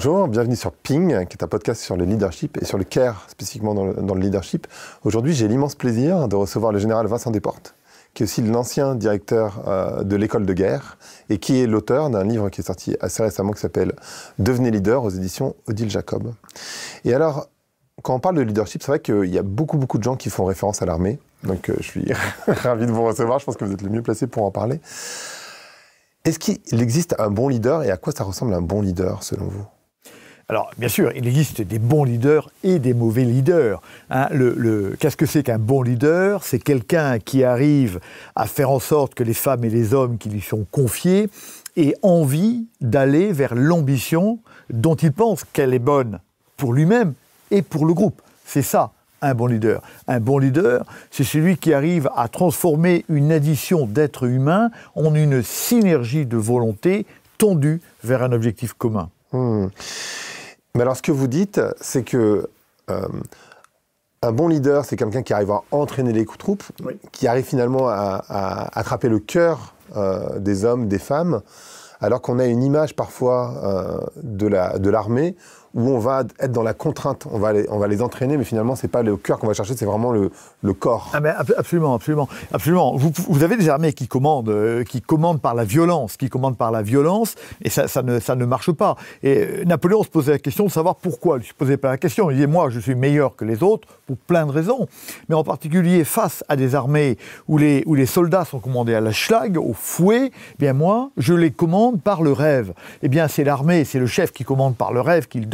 Bonjour, bienvenue sur Ping, qui est un podcast sur le leadership et sur le care, spécifiquement dans le, leadership. Aujourd'hui, j'ai l'immense plaisir de recevoir le général Vincent Desportes, qui est aussi l'ancien directeur euh, de l'école de guerre et qui est l'auteur d'un livre qui est sorti assez récemment qui s'appelle Devenez leader aux éditions Odile Jacob. Et alors, quand on parle de leadership, c'est vrai qu'il y a beaucoup, beaucoup de gens qui font référence à l'armée. Donc, euh, je suis ravi de vous recevoir. Je pense que vous êtes le mieux placé pour en parler. Est-ce qu'il existe un bon leader et à quoi ça ressemble un bon leader selon vous alors, bien sûr, il existe des bons leaders et des mauvais leaders. Hein. Qu'est-ce que c'est qu'un bon leader C'est quelqu'un qui arrive à faire en sorte que les femmes et les hommes qui lui sont confiés aient envie d'aller vers l'ambition dont il pense qu'elle est bonne pour lui-même et pour le groupe. C'est ça, un bon leader. Un bon leader, c'est celui qui arrive à transformer une addition d'êtres humains en une synergie de volonté tendue vers un objectif commun. Mmh. Mais alors, ce que vous dites, c'est que euh, un bon leader, c'est quelqu'un qui arrive à entraîner les troupes, qui arrive finalement à, attraper le cœur euh, des hommes, des femmes, alors qu'on a une image parfois euh, de l'armée où on va être dans la contrainte, on va les, on va les entraîner, mais finalement, ce n'est pas le cœur qu'on va chercher, c'est vraiment le, corps. Ah absolument, absolument. absolument. Vous, avez des armées qui commandent, euh, qui commandent par la violence, qui commandent par la violence, et ça, ne, marche pas. Et euh, Napoléon se posait la question de savoir pourquoi. Il ne se posait pas la question. Il disait, moi, je suis meilleur que les autres pour plein de raisons, mais en particulier face à des armées où les, où les soldats sont commandés à la schlag, au fouet, eh bien moi, je les commande par le rêve. Eh bien, c'est l'armée, c'est le chef qui commande par le rêve, qu'il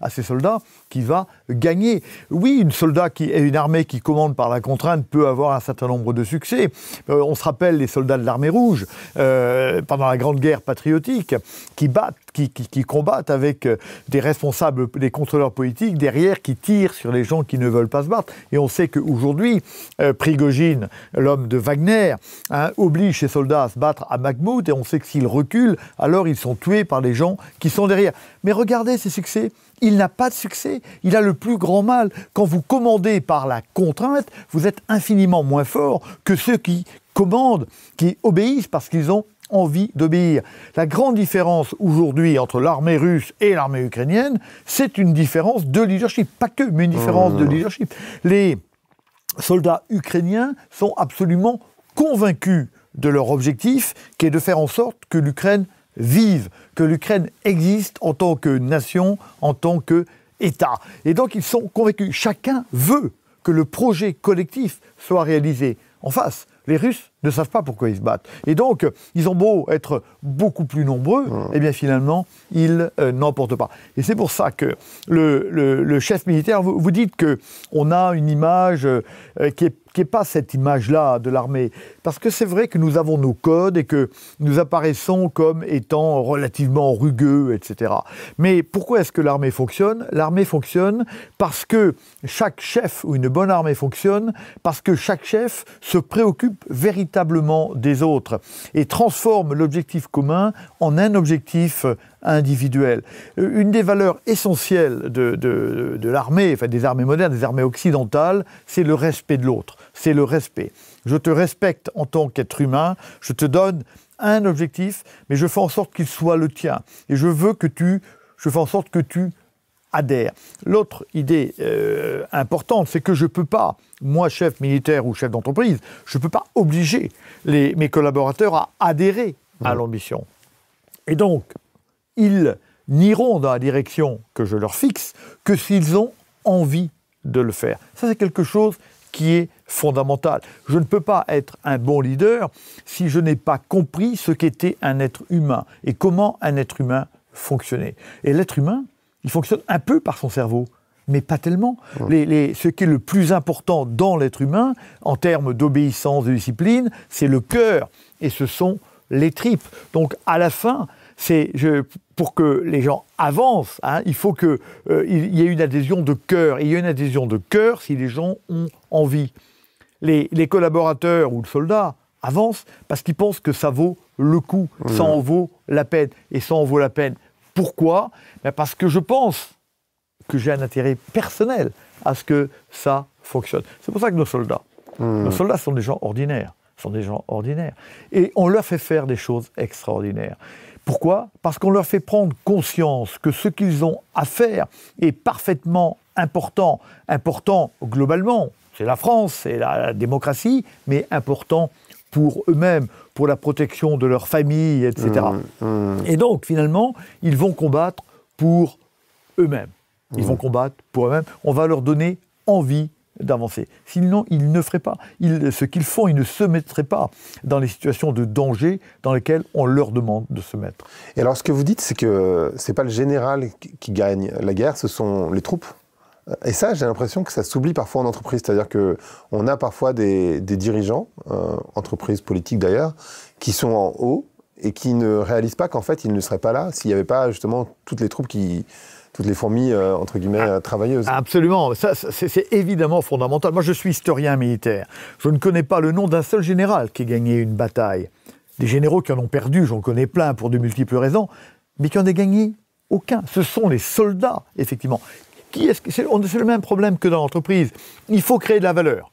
à ses soldats qui va gagner. Oui, une, soldat qui, une armée qui commande par la contrainte peut avoir un certain nombre de succès. Euh, on se rappelle les soldats de l'armée rouge euh, pendant la Grande Guerre patriotique qui battent qui, combattent avec euh, des responsables, des contrôleurs politiques derrière qui tirent sur les gens qui ne veulent pas se battre. Et on sait qu'aujourd'hui, euh, Prigogine, l'homme de Wagner, hein, oblige ses soldats à se battre à Mahmoud et on sait que s'ils reculent, alors ils sont tués par les gens qui sont derrière. Mais regardez ses succès. Il n'a pas de succès. Il a le plus grand mal. Quand vous commandez par la contrainte, vous êtes infiniment moins fort que ceux qui commandent, qui obéissent parce qu'ils ont envie d'obéir. La grande différence aujourd'hui entre l'armée russe et l'armée ukrainienne, c'est une différence de leadership. Pas que, mais une différence de mmh. leadership. Les soldats ukrainiens sont absolument convaincus de leur objectif, qui est de faire en sorte que l'Ukraine vive, que l'Ukraine existe en tant que nation, en tant que État. Et donc ils sont convaincus. Chacun veut que le projet collectif soit réalisé. En face, les Russes ne savent pas pourquoi ils se battent. Et donc, ils ont beau être beaucoup plus nombreux, et eh bien finalement, ils euh, n'emportent pas. Et c'est pour ça que le, chef militaire, vous, dites que on a une image euh, qui est qui n'est pas cette image-là de l'armée. Parce que c'est vrai que nous avons nos codes et que nous apparaissons comme étant relativement rugueux, etc. Mais pourquoi est-ce que l'armée fonctionne L'armée fonctionne parce que chaque chef ou une bonne armée fonctionne parce que chaque chef se préoccupe véritablement des autres et transforme l'objectif commun en un objectif individuelle. Euh, une des valeurs essentielles de, de, l'armée, enfin des armées modernes, des armées occidentales, c'est le respect de l'autre, c'est le respect. Je te respecte en tant qu'être humain, je te donne un objectif, mais je fais en sorte qu'il soit le tien. Et je veux que tu, je fais en sorte que tu adhères. L'autre idée euh, importante, c'est que je ne peux pas, moi chef militaire ou chef d'entreprise, je ne peux pas obliger les, mes collaborateurs à adhérer à mmh. l'ambition. Et donc, ils n'iront dans la direction que je leur fixe que s'ils ont envie de le faire. Ça, c'est quelque chose qui est fondamental. Je ne peux pas être un bon leader si je n'ai pas compris ce qu'était un être humain et comment un être humain fonctionnait. Et l'être humain, il fonctionne un peu par son cerveau mais pas tellement. ce qui est le plus important dans l'être humain, en termes d'obéissance, et de discipline, c'est le cœur, et ce sont les tripes. Donc à la fin, c'est pour que les gens avancent, hein, il faut qu'il euh, y ait une adhésion de cœur. il y a une adhésion de cœur si les gens ont envie. Les, collaborateurs ou le soldat avancent parce qu'ils pensent que ça vaut le coup, ça en vaut la peine. Et ça en vaut la peine. Pourquoi ben Parce que je pense que j'ai un intérêt personnel à ce que ça fonctionne. C'est pour ça que nos soldats, hmm. nos soldats sont des gens ordinaires, sont des gens ordinaires. Et on leur fait faire des choses extraordinaires. Pourquoi Parce qu'on leur fait prendre conscience que ce qu'ils ont à faire est parfaitement important. Important globalement, c'est la France, c'est la démocratie, mais important pour eux-mêmes, pour la protection de leur famille, etc. Mmh, mmh. Et donc, finalement, ils vont combattre pour eux-mêmes. Ils mmh. vont combattre pour eux-mêmes. On va leur donner envie d'avancer. Sinon, ils ne feraient pas. ce qu'ils font, ils ne se mettraient pas dans les situations de danger dans lesquelles on leur demande de se mettre. Et alors, ce que vous dites, c'est que c'est pas le général qui gagne la guerre, ce sont les troupes. Et ça, j'ai l'impression que ça s'oublie parfois en entreprise. C'est-à-dire qu'on a parfois des, dirigeants, euh, entreprises politiques d'ailleurs, qui sont en haut et qui ne réalisent pas qu'en fait, ils ne seraient pas là s'il n'y avait pas justement toutes les troupes qui, toutes les fourmis, euh, entre guillemets, ah, euh, travailleuses. Absolument, ça, c'est évidemment fondamental. Moi, je suis historien militaire. Je ne connais pas le nom d'un seul général qui ait gagné une bataille. Des généraux qui en ont perdu, j'en connais plein pour de multiples raisons, mais qui en aient gagné aucun. Ce sont les soldats, effectivement. C'est -ce le même problème que dans l'entreprise. Il faut créer de la valeur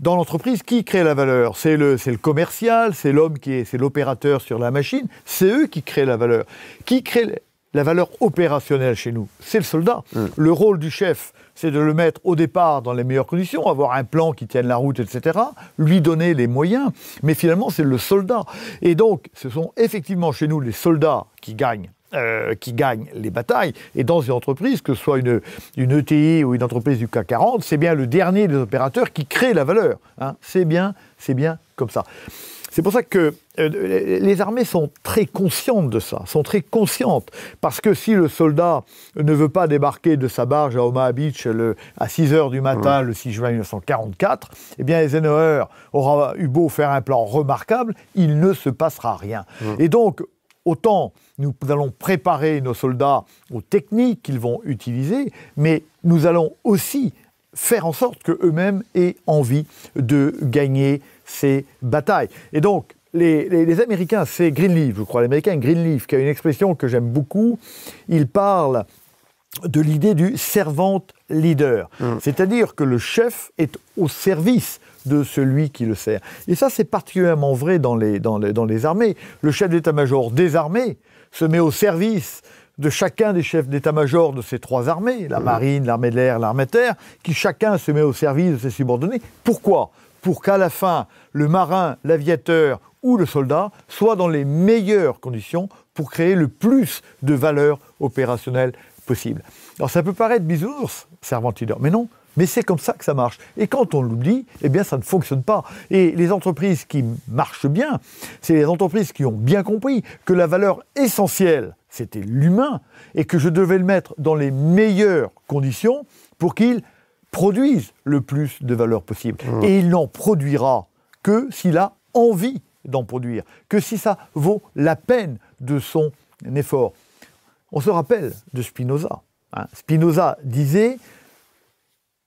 dans l'entreprise, qui crée la valeur C'est le, le, commercial, c'est l'homme qui est, c'est l'opérateur sur la machine, c'est eux qui créent la valeur. Qui crée la valeur opérationnelle chez nous, c'est le soldat. Hum. Le rôle du chef, c'est de le mettre au départ dans les meilleures conditions, avoir un plan qui tienne la route, etc., lui donner les moyens, mais finalement, c'est le soldat. Et donc, ce sont effectivement chez nous les soldats qui gagnent euh, qui gagnent les batailles. Et dans une entreprise, que ce soit une, une ETI ou une entreprise du CAC 40, c'est bien le dernier des opérateurs qui crée la valeur. Hein. C'est bien, c'est bien comme ça. C'est pour ça que euh, les armées sont très conscientes de ça, sont très conscientes, parce que si le soldat ne veut pas débarquer de sa barge à Omaha Beach à 6 h du matin le 6 juin 1944, eh bien Eisenhower aura eu beau faire un plan remarquable, il ne se passera rien. Et donc, autant nous allons préparer nos soldats aux techniques qu'ils vont utiliser, mais nous allons aussi faire en sorte qu'eux-mêmes aient envie de gagner ces batailles. Et donc, les, Américains, c'est Greenleaf, je crois, l'Américain Greenleaf, qui a une expression que j'aime beaucoup. Il parle de l'idée du servant leader, mmh. c'est-à-dire que le chef est au service de celui qui le sert. Et ça, c'est particulièrement vrai dans les, dans les, armées. Le chef d'état-major des armées se met au service de chacun des chefs d'état-major de ces trois armées, la mmh. marine, l'armée de l'air, l'armée de terre, qui chacun se met au service de ses subordonnés. Pourquoi pour qu'à la fin, le marin, l'aviateur ou le soldat soit dans les meilleures conditions pour créer le plus de valeur opérationnelle possible. Alors ça peut paraître bisounours, servant mais non, mais c'est comme ça que ça marche. Et quand on l'oublie, eh bien, ça ne fonctionne pas. Et les entreprises qui marchent bien, c'est les entreprises qui ont bien compris que la valeur essentielle, c'était l'humain, et que je devais le mettre dans les meilleures conditions pour qu'il produisent le plus de valeur possible. Mmh. Et il n'en produira que s'il a envie d'en produire, que si ça vaut la peine de son effort. On se rappelle de Spinoza. Hein. Spinoza disait,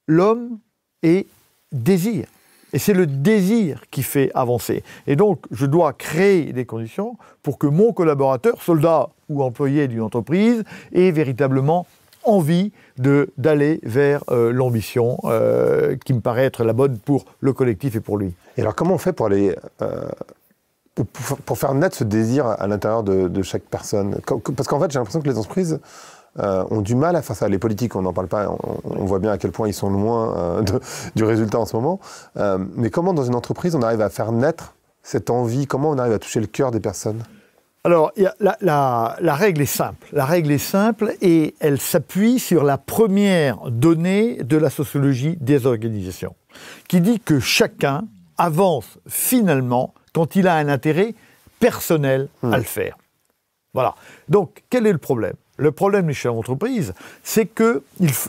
l'homme est désir. Et c'est le désir qui fait avancer. Et donc, je dois créer des conditions pour que mon collaborateur, soldat ou employé d'une entreprise, ait véritablement envie d'aller vers euh, l'ambition euh, qui me paraît être la bonne pour le collectif et pour lui. Et alors comment on fait pour aller... Euh, pour, faire naître ce désir à l'intérieur de, chaque personne Parce qu'en fait, j'ai l'impression que les entreprises ont du mal à faire ça. Les politiques, on n'en parle pas, on, voit bien à quel point ils sont loin du résultat en ce moment. mais comment, dans une entreprise, on arrive à faire naître cette envie Comment on arrive à toucher le cœur des personnes alors, la, règle est simple. La règle est simple et elle s'appuie sur la première donnée de la sociologie des organisations, qui dit que chacun avance finalement quand il a un intérêt personnel à hmm. le faire. Voilà. Donc, quel est le problème Le problème mes chers d'entreprise, c'est qu'il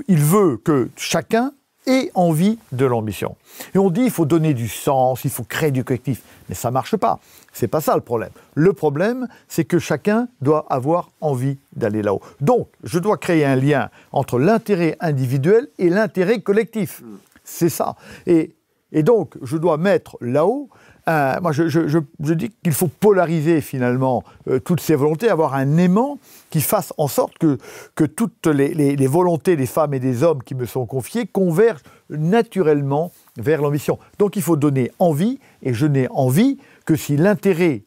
il veut que chacun et envie de l'ambition. Et on dit il faut donner du sens, il faut créer du collectif, mais ça marche pas. C'est pas ça le problème. Le problème, c'est que chacun doit avoir envie d'aller là-haut. Donc, je dois créer un lien entre l'intérêt individuel et l'intérêt collectif. C'est ça. Et, donc, je dois mettre là-haut moi, je, dis qu'il faut polariser finalement euh, toutes ces volontés, avoir un aimant qui fasse en sorte que, toutes les, les volontés des femmes et des hommes qui me sont confiées convergent naturellement vers l'ambition. Donc il faut donner envie, et je n'ai envie que si l'intérêt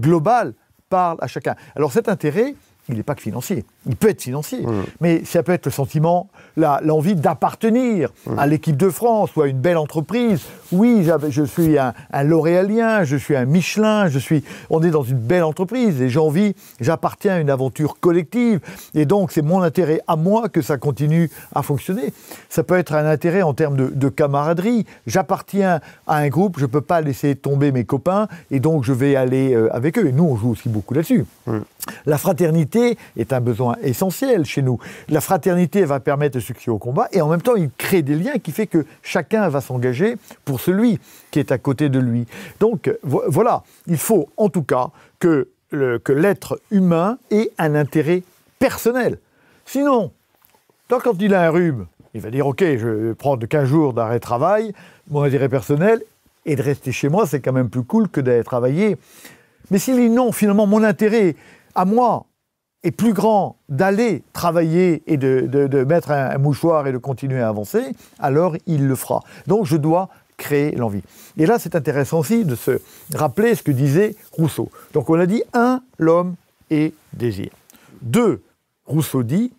global parle à chacun. Alors cet intérêt, il n'est pas que financier. Il peut être financier, mmh. mais ça peut être le sentiment, l'envie d'appartenir mmh. à l'équipe de France ou à une belle entreprise. Oui, je suis un, L'Oréalien, je suis un Michelin, je suis, on est dans une belle entreprise et j'ai envie, j'appartiens à une aventure collective et donc c'est mon intérêt à moi que ça continue à fonctionner. Ça peut être un intérêt en termes de, camaraderie. J'appartiens à un groupe, je ne peux pas laisser tomber mes copains et donc je vais aller euh, avec eux. Et nous, on joue aussi beaucoup là-dessus. Mmh. La fraternité est un besoin essentiel chez nous. La fraternité va permettre de succès au combat et en même temps, il crée des liens qui fait que chacun va s'engager pour celui qui est à côté de lui. Donc voilà, il faut en tout cas que l'être humain ait un intérêt personnel. Sinon, quand il a un rhume, il va dire, OK, je prends prendre 15 jours d'arrêt de travail, mon intérêt personnel, et de rester chez moi, c'est quand même plus cool que d'aller travailler. Mais s'il dit non, finalement, mon intérêt, à moi est plus grand d'aller travailler et de, mettre un, mouchoir et de continuer à avancer, alors il le fera. Donc je dois créer l'envie. Et là, c'est intéressant aussi de se rappeler ce que disait Rousseau. Donc on a dit, un, l'homme est désir. 2. Rousseau dit,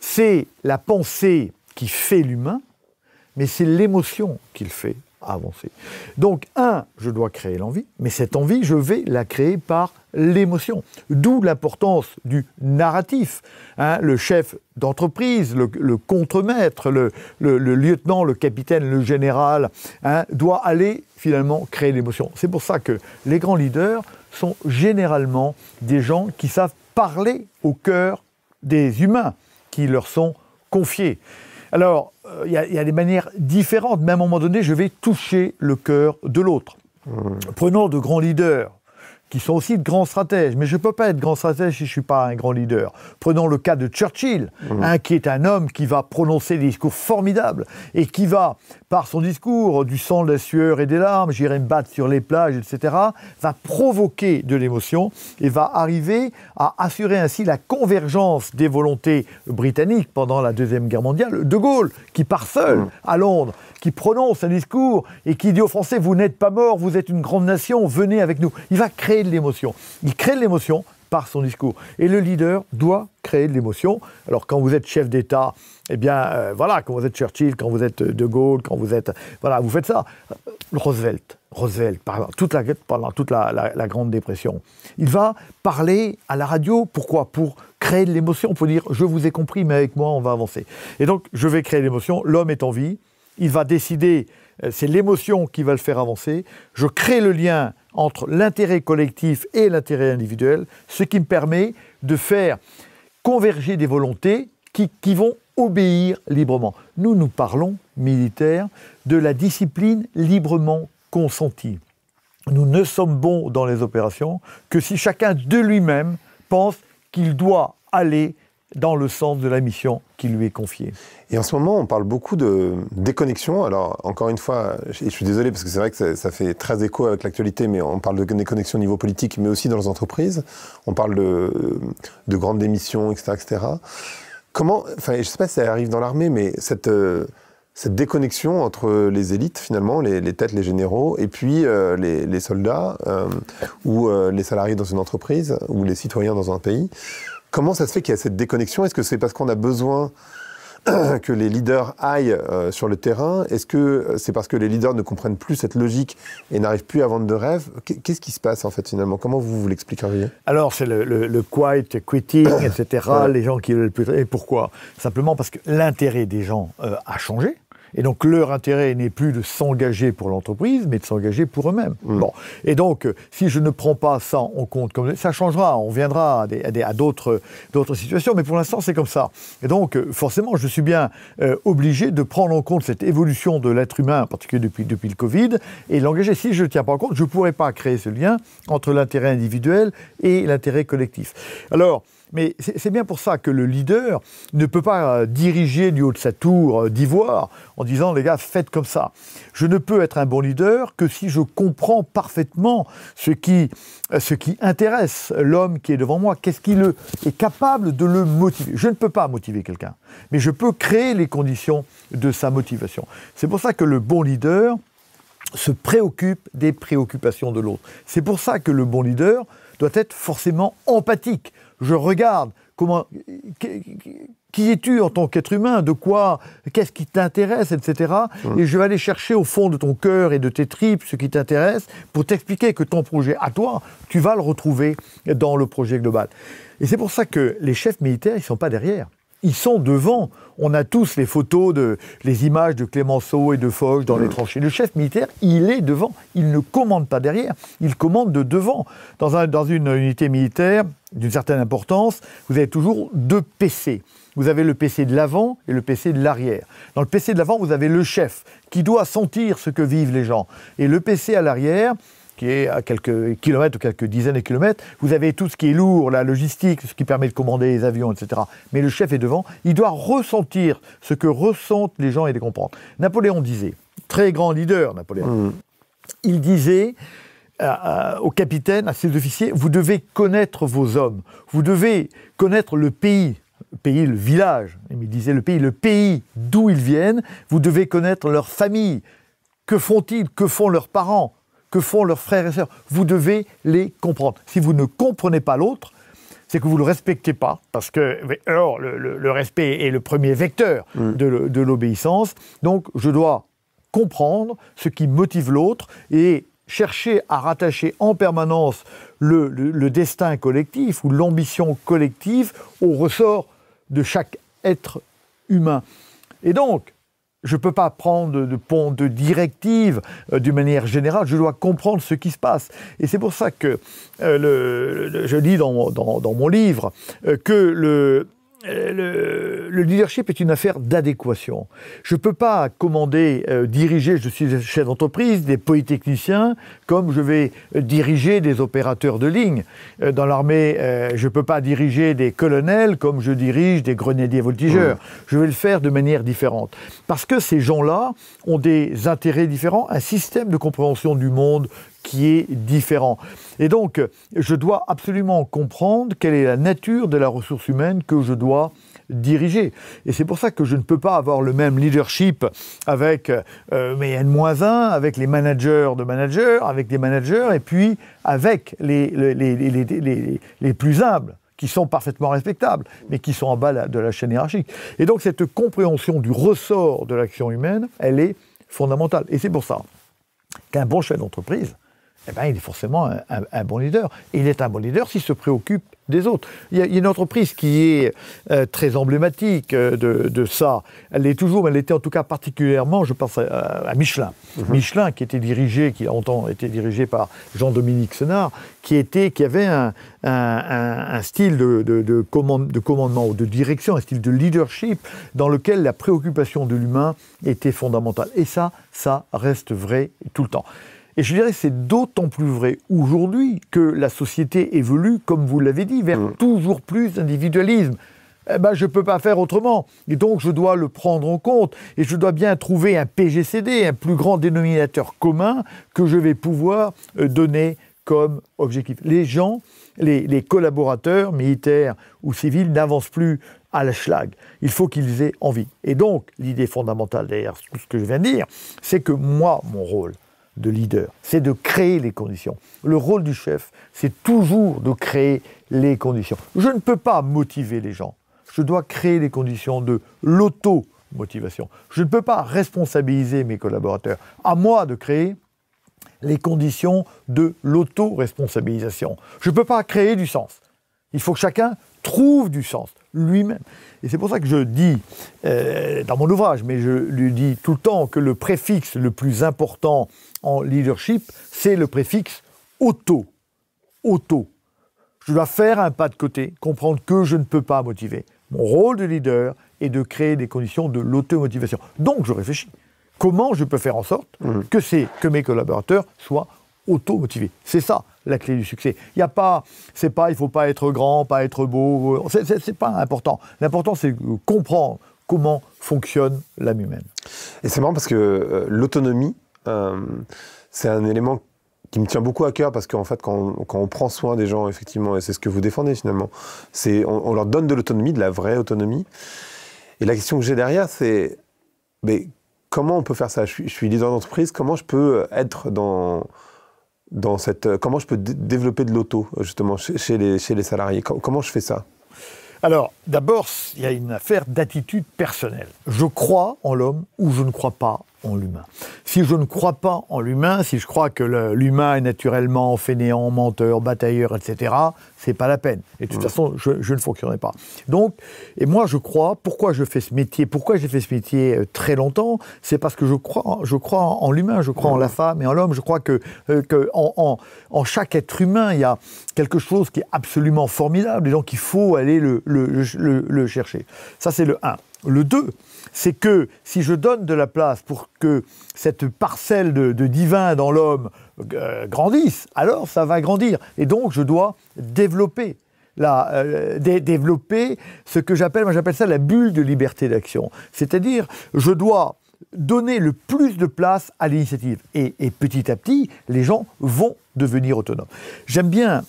c'est la pensée qui fait l'humain, mais c'est l'émotion qui le fait avancer. Donc, un, je dois créer l'envie, mais cette envie, je vais la créer par l'émotion. D'où l'importance du narratif. Hein. le chef d'entreprise, le, contremaître, le, lieutenant, le capitaine, le général, hein, doit aller finalement créer l'émotion. C'est pour ça que les grands leaders sont généralement des gens qui savent parler au cœur des humains qui leur sont confiés. Alors, euh, il y, a des manières différentes. mais à un moment donné, je vais toucher le cœur de l'autre. Mmh. Prenons de grands leaders qui sont aussi de grands stratèges. Mais je ne peux pas être grand stratège si je ne suis pas un grand leader. Prenons le cas de Churchill, mhm. hein, qui est un homme qui va prononcer des discours formidables et qui va, par son discours, du sang, de la sueur et des larmes, j'irai me battre sur les plages, etc., va provoquer de l'émotion et va arriver à assurer ainsi la convergence des volontés britanniques pendant la Deuxième Guerre mondiale. De Gaulle, qui part seul mhm. à Londres, qui prononce un discours et qui dit aux Français, vous n'êtes pas morts, vous êtes une grande nation, venez avec nous. Il va créer de l'émotion. Il crée de l'émotion par son discours. Et le leader doit créer de l'émotion. Alors quand vous êtes chef d'État, eh bien euh, voilà, quand vous êtes Churchill, quand vous êtes euh, De Gaulle, quand vous êtes... Voilà, vous faites ça. Euh, Roosevelt, Roosevelt, par toute la, pendant toute la, la, Grande Dépression, il va parler à la radio, pourquoi Pour créer de l'émotion, pour dire « je vous ai compris, mais avec moi on va avancer ». Et donc je vais créer l'émotion, l'homme est en vie, il va décider, c'est l'émotion qui va le faire avancer, je crée le lien entre l'intérêt collectif et l'intérêt individuel, ce qui me permet de faire converger des volontés qui, vont obéir librement. Nous, nous parlons, militaires, de la discipline librement consentie. Nous ne sommes bons dans les opérations que si chacun de lui-même pense qu'il doit aller dans le sens de la mission qui lui est confiée. Et en ce moment, on parle beaucoup de déconnexion. Alors, encore une fois, je, suis désolé parce que c'est vrai que ça, fait très écho avec l'actualité, mais on parle de déconnexion au niveau politique, mais aussi dans les entreprises. On parle de, grandes démissions, etc. etc. Comment, enfin, je ne sais pas si ça arrive dans l'armée, mais cette, euh, cette déconnexion entre les élites, finalement, les, têtes, les généraux, et puis euh, les, soldats, euh, ou les salariés dans une entreprise, ou les citoyens dans un pays, Comment ça se fait qu'il y a cette déconnexion Est-ce que c'est parce qu'on a besoin que les leaders aillent euh, sur le terrain Est-ce que euh, c'est parce que les leaders ne comprennent plus cette logique et n'arrivent plus à vendre de rêves Qu'est-ce qui se passe en fait finalement Comment vous, vous l'expliqueriez Alors c'est le, le, quiet quitting, etc. Les gens qui veulent plus. Et pourquoi Simplement parce que l'intérêt des gens euh, a changé. Et donc leur intérêt n'est plus de s'engager pour l'entreprise, mais de s'engager pour eux-mêmes. Mm. Bon. Et donc, euh, si je ne prends pas ça en compte, comme ça changera, on viendra à, d'autres, situations, mais pour l'instant c'est comme ça. Et donc, euh, forcément, je suis bien euh, obligé de prendre en compte cette évolution de l'être humain, en particulier depuis, depuis le Covid, et l'engager. Si je ne tiens pas en compte, je ne pourrai pas créer ce lien entre l'intérêt individuel et l'intérêt collectif. Alors, mais c'est bien pour ça que le leader ne peut pas euh, diriger du haut de sa tour euh, d'ivoire en disant les gars, faites comme ça. Je ne peux être un bon leader que si je comprends parfaitement ce qui, euh, ce qui intéresse l'homme qui est devant moi. Qu'est-ce qui est capable de le motiver Je ne peux pas motiver quelqu'un, mais je peux créer les conditions de sa motivation. C'est pour ça que le bon leader se préoccupe des préoccupations de l'autre. C'est pour ça que le bon leader doit être forcément empathique je regarde comment, qui es-tu en tant qu'être humain, de quoi, qu'est-ce qui t'intéresse, etc. Hum. Et je vais aller chercher au fond de ton cœur et de tes tripes ce qui t'intéresse pour t'expliquer que ton projet à toi, tu vas le retrouver dans le projet global. Et c'est pour ça que les chefs militaires, ils ne sont pas derrière. Ils sont devant on a tous les photos, de, les images de Clémenceau et de Foch dans les tranchées. Le chef militaire, il est devant. Il ne commande pas derrière, il commande de devant. Dans, dans une unité militaire d'une certaine importance, vous avez toujours deux PC. Vous avez le PC de l'avant et le PC de l'arrière. Dans le PC de l'avant, vous avez le chef qui doit sentir ce que vivent les gens. Et le PC à l'arrière, qui est à quelques kilomètres ou quelques dizaines de kilomètres. Vous avez tout ce qui est lourd, la logistique, ce qui permet de commander les avions, etc. Mais le chef est devant. Il doit ressentir ce que ressentent les gens et les comprendre. Napoléon disait, très grand leader, Napoléon, mm. il disait aux euh, euh, au capitaine, à ses officiers, vous devez connaître vos hommes, vous devez connaître le pays, le pays, le village, il disait le pays, le pays d'où ils viennent, vous devez connaître leur famille, que font-ils, que font leurs parents, que font leurs frères et sœurs. Vous devez les comprendre. Si vous ne comprenez pas l'autre, c'est que vous ne le respectez pas, parce que, le, respect est le premier vecteur mm. de, l'obéissance. Donc, je dois comprendre ce qui motive l'autre et chercher à rattacher en permanence le, le destin collectif ou l'ambition collective au ressort de chaque être humain. Et donc, je ne peux pas prendre de, pont de directive euh, d'une manière générale, je dois comprendre ce qui se passe. Et c'est pour ça que euh, je dis dans, mon livre euh, que le, euh, le, leadership est une affaire d'adéquation. Je ne peux pas commander, euh, diriger, je suis chef d'entreprise, des polytechniciens, comme je vais euh, diriger des opérateurs de ligne. dans l'armée, je ne peux pas diriger des colonels comme je dirige des grenadiers voltigeurs. Mmh. Je vais le faire de manière différente. Parce que ces gens-là ont des intérêts différents, un système de compréhension du monde, qui est différent. Et donc, je dois absolument comprendre quelle est la nature de la ressource humaine que je dois diriger. Et c'est pour ça que je ne peux pas avoir le même leadership avec euh, mes N-1, avec les managers de managers, avec des managers, et puis avec les, les, les plus humbles qui sont parfaitement respectables, mais qui sont en bas de la chaîne hiérarchique. Et donc cette compréhension du ressort de l'action humaine, elle est fondamentale. Et c'est pour ça qu'un bon chef d'entreprise, eh bien, il est forcément un, bon leader. Il est un bon leader s'il se préoccupe des autres. Il y a une entreprise qui est euh, très emblématique euh, de, ça. Elle est toujours, mais elle était en tout cas particulièrement, je pense à, Michelin. Mhm. Michelin qui était dirigé, qui a longtemps été dirigé par Jean-Dominique Senard, qui, avait un, style de, de commandement ou de direction, un style de leadership dans lequel la préoccupation de l'humain était fondamentale. Et ça, ça reste vrai tout le temps. Et je dirais c'est d'autant plus vrai aujourd'hui que la société évolue, comme vous l'avez dit, vers mmh. toujours plus d'individualisme. Eh ben, je ne peux pas faire autrement. Et donc, je dois le prendre en compte. Et je dois bien trouver un PGCD, un plus grand dénominateur commun que je vais pouvoir euh, donner comme objectif. Les gens, les, les collaborateurs militaires ou civils n'avancent plus à la schlag. Il faut qu'ils aient envie. Et donc, l'idée fondamentale derrière tout ce que je viens de dire, c'est que moi, mon rôle, de leader, c'est de créer les conditions. Le rôle du chef, c'est toujours de créer les conditions. Je ne peux pas motiver les gens. Je dois créer les conditions de l'auto-motivation. Je ne peux pas responsabiliser mes collaborateurs. À moi de créer les conditions de l'auto-responsabilisation. Je ne peux pas créer du sens. Il faut que chacun trouve du sens lui-même. Et c'est pour ça que je dis, euh, dans mon ouvrage, mais je lui dis tout le temps que le préfixe le plus important en leadership, c'est le préfixe auto. Auto. Je dois faire un pas de côté, comprendre que je ne peux pas motiver. Mon rôle de leader est de créer des conditions de l'automotivation. Donc je réfléchis. Comment je peux faire en sorte mmh. que, que mes collaborateurs soient automotivés C'est ça la clé du succès. Il n'y a pas, c'est pas, il faut pas être grand, pas être beau, c'est pas important. L'important, c'est comprendre comment fonctionne l'âme humaine. Et c'est marrant parce que euh, l'autonomie, euh, c'est un élément qui me tient beaucoup à cœur parce qu'en fait, quand on, prend soin des gens, effectivement, et c'est ce que vous défendez finalement, c'est on, leur donne de l'autonomie, de la vraie autonomie. Et la question que j'ai derrière, c'est mais comment on peut faire ça je suis, leader d'entreprise, comment je peux être dans dans cette comment je peux développer de l'auto justement chez, les, chez les salariés Comment je fais ça alors, d'abord, il y a une affaire d'attitude personnelle. Je crois en l'homme ou je ne crois pas en l'humain. Si je ne crois pas en l'humain, si je crois que l'humain est naturellement fainéant, menteur, batailleur, etc., c'est pas la peine. Et de toute mm. façon, je, ne fonctionnerai pas. Donc, et moi, je crois, pourquoi je fais ce métier, pourquoi j'ai fait ce métier euh, très longtemps, c'est parce que je crois, je crois en, l'humain, je crois en la mm. femme et en l'homme, je crois que, euh, en, chaque être humain, il y a quelque chose qui est absolument formidable, et donc il faut aller le, le chercher. Ça, c'est le 1. Le 2, c'est que si je donne de la place pour que cette parcelle de, divin dans l'homme euh, grandisse, alors ça va grandir. Et donc je dois développer. Euh, développer ce que j'appelle, moi j'appelle ça la bulle de liberté d'action. C'est-à-dire, je dois donner le plus de place à l'initiative. et petit à petit, les gens vont devenir autonomes. J'aime bien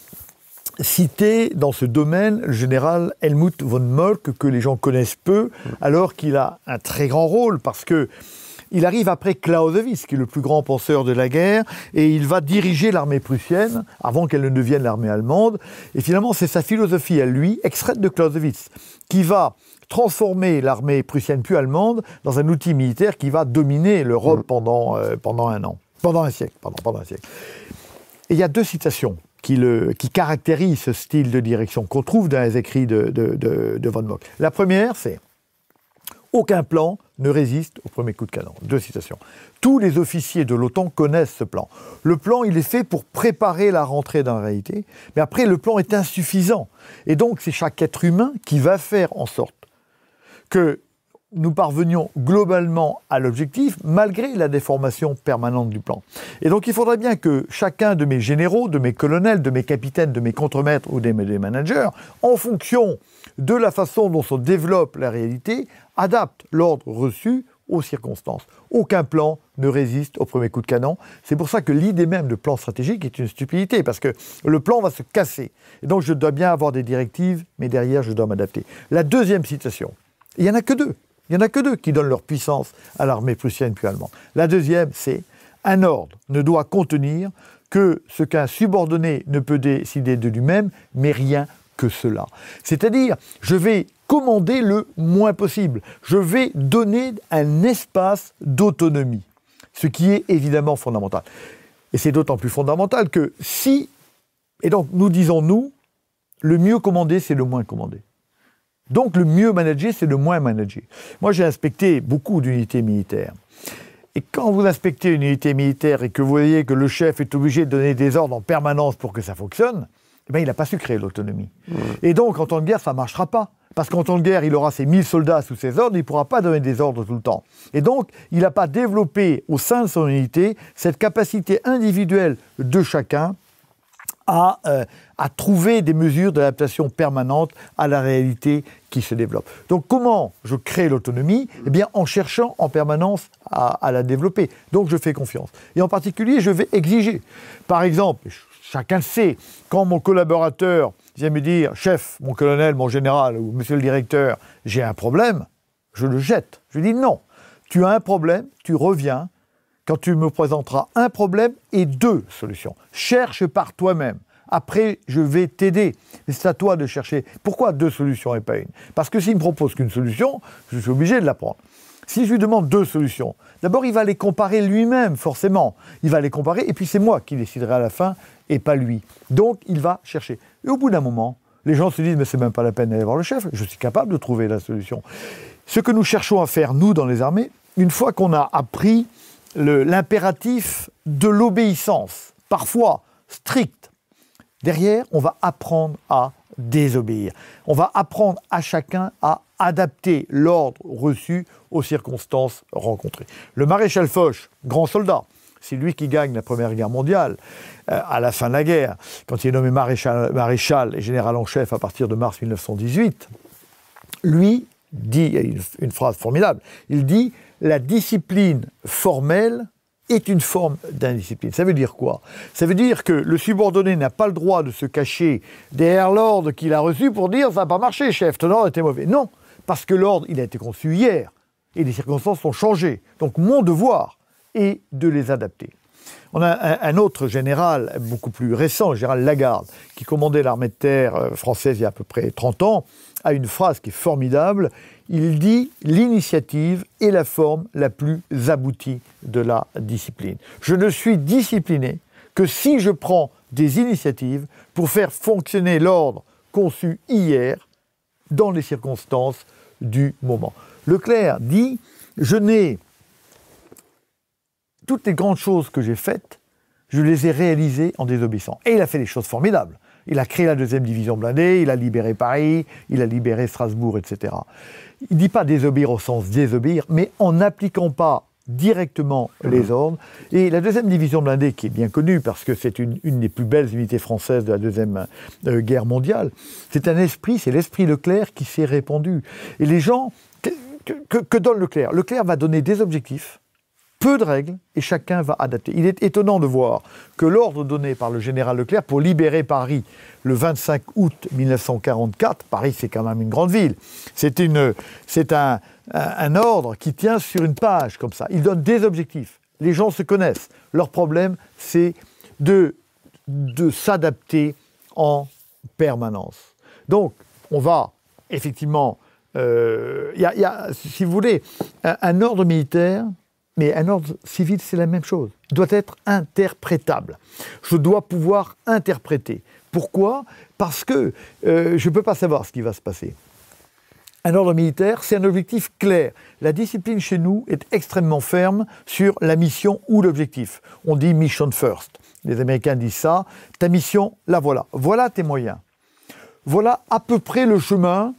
citer dans ce domaine le général Helmut von Moltke, que les gens connaissent peu, alors qu'il a un très grand rôle, parce que il arrive après Clausewitz, qui est le plus grand penseur de la guerre, et il va diriger l'armée prussienne avant qu'elle ne devienne l'armée allemande. Et finalement, c'est sa philosophie à lui, extraite de Clausewitz, qui va transformer l'armée prussienne puis allemande dans un outil militaire qui va dominer l'Europe mm. pendant, euh, pendant un an, pendant un siècle, pendant un siècle. Et il y a deux citations qui, le, qui caractérise ce style de direction qu'on trouve dans les écrits de, de Von Mock. La première, c'est aucun plan ne résiste au premier coup de canon. Deux citations. Tous les officiers de l'OTAN connaissent ce plan. Le plan, il est fait pour préparer la rentrée dans la réalité, mais après, le plan est insuffisant. Et donc, c'est chaque être humain qui va faire en sorte que nous parvenions globalement à l'objectif malgré la déformation permanente du plan. Et donc il faudrait bien que chacun de mes généraux, de mes colonels, de mes capitaines, de mes contremaîtres ou des, managers, en fonction de la façon dont se développe la réalité, adapte l'ordre reçu aux circonstances. Aucun plan ne résiste au premier coup de canon. C'est pour ça que l'idée même de plan stratégique est une stupidité, parce que le plan va se casser. Et donc je dois bien avoir des directives, mais derrière je dois m'adapter. La deuxième citation, il n'y en a que deux. Il n'y en a que deux qui donnent leur puissance à l'armée prussienne puis allemande. La deuxième, c'est un ordre ne doit contenir que ce qu'un subordonné ne peut décider de lui-même, mais rien que cela. C'est-à-dire, je vais commander le moins possible. Je vais donner un espace d'autonomie, ce qui est évidemment fondamental. Et c'est d'autant plus fondamental que si, et donc nous disons nous, le mieux commandé, c'est le moins commandé. Donc le mieux manager, c'est le moins manager. Moi, j'ai inspecté beaucoup d'unités militaires. Et quand vous inspectez une unité militaire et que vous voyez que le chef est obligé de donner des ordres en permanence pour que ça fonctionne, eh ben, il n'a pas su créer l'autonomie. Mmh. Et donc, en temps de guerre, ça ne marchera pas. Parce qu'en temps de guerre, il aura ses 1000 soldats sous ses ordres, il ne pourra pas donner des ordres tout le temps. Et donc, il n'a pas développé au sein de son unité cette capacité individuelle de chacun euh, à, trouver des mesures d'adaptation permanente à la réalité qui se développe. Donc comment je crée l'autonomie Eh bien en cherchant en permanence à, la développer. Donc je fais confiance. Et en particulier, je vais exiger. Par exemple, chacun sait, quand mon collaborateur vient me dire, chef, mon colonel, mon général ou monsieur le directeur, j'ai un problème, je le jette. Je dis non, tu as un problème, tu reviens quand tu me présenteras un problème et deux solutions. Cherche par toi-même. Après, je vais t'aider. Mais C'est à toi de chercher. Pourquoi deux solutions et pas une Parce que s'il me propose qu'une solution, je suis obligé de la prendre. Si je lui demande deux solutions, d'abord il va les comparer lui-même, forcément. Il va les comparer, et puis c'est moi qui déciderai à la fin, et pas lui. Donc il va chercher. Et au bout d'un moment, les gens se disent, mais c'est même pas la peine d'aller voir le chef, je suis capable de trouver la solution. Ce que nous cherchons à faire, nous, dans les armées, une fois qu'on a appris l'impératif de l'obéissance, parfois stricte. Derrière, on va apprendre à désobéir. On va apprendre à chacun à adapter l'ordre reçu aux circonstances rencontrées. Le maréchal Foch, grand soldat, c'est lui qui gagne la Première Guerre mondiale euh, à la fin de la guerre, quand il est nommé maréchal, et général en chef à partir de mars 1918. Lui dit, une phrase formidable, il dit la discipline formelle est une forme d'indiscipline. Ça veut dire quoi Ça veut dire que le subordonné n'a pas le droit de se cacher derrière l'ordre qu'il a reçu pour dire ça n'a pas marché, chef, ton ordre était mauvais. Non, parce que l'ordre, il a été conçu hier et les circonstances ont changé. Donc mon devoir est de les adapter. On a un, autre général, beaucoup plus récent, le général Lagarde, qui commandait l'armée de terre euh, française il y a à peu près 30 ans, a une phrase qui est formidable. Il dit l'initiative est la forme la plus aboutie de la discipline. Je ne suis discipliné que si je prends des initiatives pour faire fonctionner l'ordre conçu hier dans les circonstances du moment. Leclerc dit je n'ai toutes les grandes choses que j'ai faites, je les ai réalisées en désobéissant. Et il a fait des choses formidables. Il a créé la deuxième division blindée, il a libéré Paris, il a libéré Strasbourg, etc. Il ne dit pas désobéir au sens désobéir, mais en n'appliquant pas directement mmh. les ordres. Et la deuxième division blindée, qui est bien connue parce que c'est une, des plus belles unités françaises de la deuxième euh, guerre mondiale, c'est un esprit, c'est l'esprit Leclerc qui s'est répandu. Et les gens, que, que donne Leclerc Leclerc va donner des objectifs, peu de règles et chacun va adapter. Il est étonnant de voir que l'ordre donné par le général Leclerc pour libérer Paris le 25 août 1944, Paris c'est quand même une grande ville, c'est un, un ordre qui tient sur une page comme ça. Il donne des objectifs, les gens se connaissent, leur problème c'est de, s'adapter en permanence. Donc on va effectivement, euh, Il y a, si vous voulez, un ordre militaire mais un ordre civil, c'est la même chose. Il doit être interprétable. Je dois pouvoir interpréter. Pourquoi Parce que euh, je ne peux pas savoir ce qui va se passer. Un ordre militaire, c'est un objectif clair. La discipline chez nous est extrêmement ferme sur la mission ou l'objectif. On dit mission first. Les Américains disent ça. Ta mission, la voilà. Voilà tes moyens. Voilà à peu près le chemin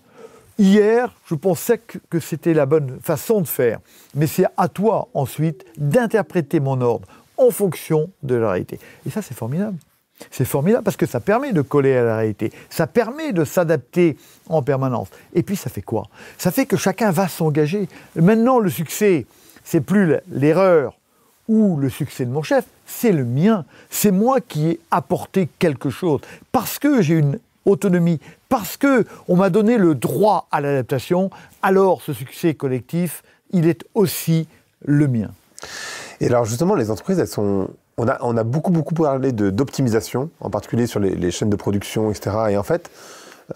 Hier, je pensais que c'était la bonne façon de faire, mais c'est à toi ensuite d'interpréter mon ordre en fonction de la réalité. Et ça, c'est formidable. C'est formidable parce que ça permet de coller à la réalité, ça permet de s'adapter en permanence. Et puis ça fait quoi Ça fait que chacun va s'engager. Maintenant, le succès, c'est plus l'erreur ou le succès de mon chef, c'est le mien. C'est moi qui ai apporté quelque chose parce que j'ai une autonomie, parce que on m'a donné le droit à l'adaptation, alors ce succès collectif, il est aussi le mien. Et alors justement, les entreprises, elles sont on a, on a, beaucoup, beaucoup parlé d'optimisation, en particulier sur les, chaînes de production, etc. Et en fait,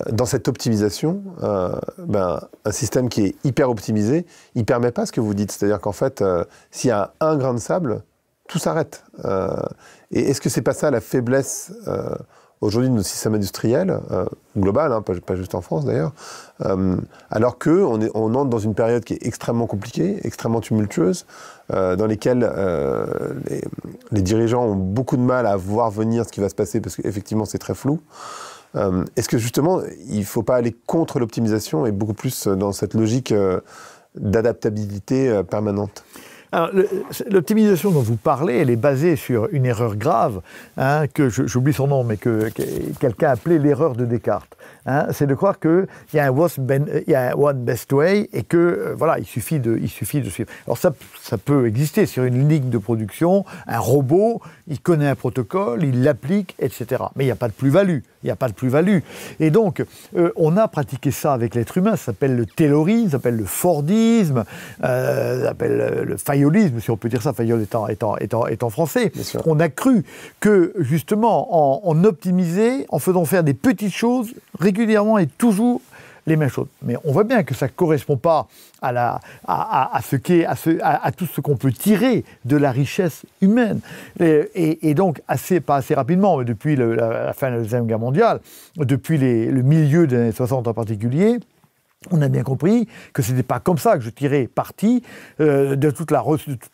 euh, dans cette optimisation, euh, ben, un système qui est hyper optimisé, il ne permet pas ce que vous dites. C'est-à-dire qu'en fait, euh, s'il y a un grain de sable, tout s'arrête. et est-ce que c'est pas ça la faiblesse aujourd'hui notre système industriel, euh, global, hein, pas, juste en France d'ailleurs, euh, alors qu'on on entre dans une période qui est extrêmement compliquée, extrêmement tumultueuse, euh, dans laquelle les, les, dirigeants ont beaucoup de mal à voir venir ce qui va se passer, parce qu'effectivement c'est très flou. Est-ce que justement, il ne faut pas aller contre l'optimisation et beaucoup plus dans cette logique d'adaptabilité permanente L'optimisation dont vous parlez, elle est basée sur une erreur grave, hein, que j'oublie son nom, mais que, que quelqu'un appelait l'erreur de Descartes. Hein, c'est de croire qu'il y, a un one ben, euh, best way et que euh, voilà, il suffit, de, il suffit de suivre. Alors ça, ça peut exister sur une ligne de production, un robot, il connaît un protocole, il l'applique, etc. Mais il n'y a pas de plus-value. Il n'y a pas de plus-value. Et donc, euh, on a pratiqué ça avec l'être humain. Ça s'appelle le taylorisme, ça s'appelle le fordisme, ça s'appelle le fayolisme, si on peut dire ça, fayol étant, étant, étant, étant français. On a cru que, justement, en, en optimisant, en faisant faire des petites choses, régulièrement et toujours les mêmes choses. Mais on voit bien que ça ne correspond pas à, à, tout ce qu'on peut tirer de la richesse humaine. Et, donc, assez, pas assez rapidement, mais depuis la, fin de la Deuxième Guerre mondiale, depuis le milieu des années 60 en particulier, on a bien compris que ce n'était pas comme ça que je tirais parti euh, de toute la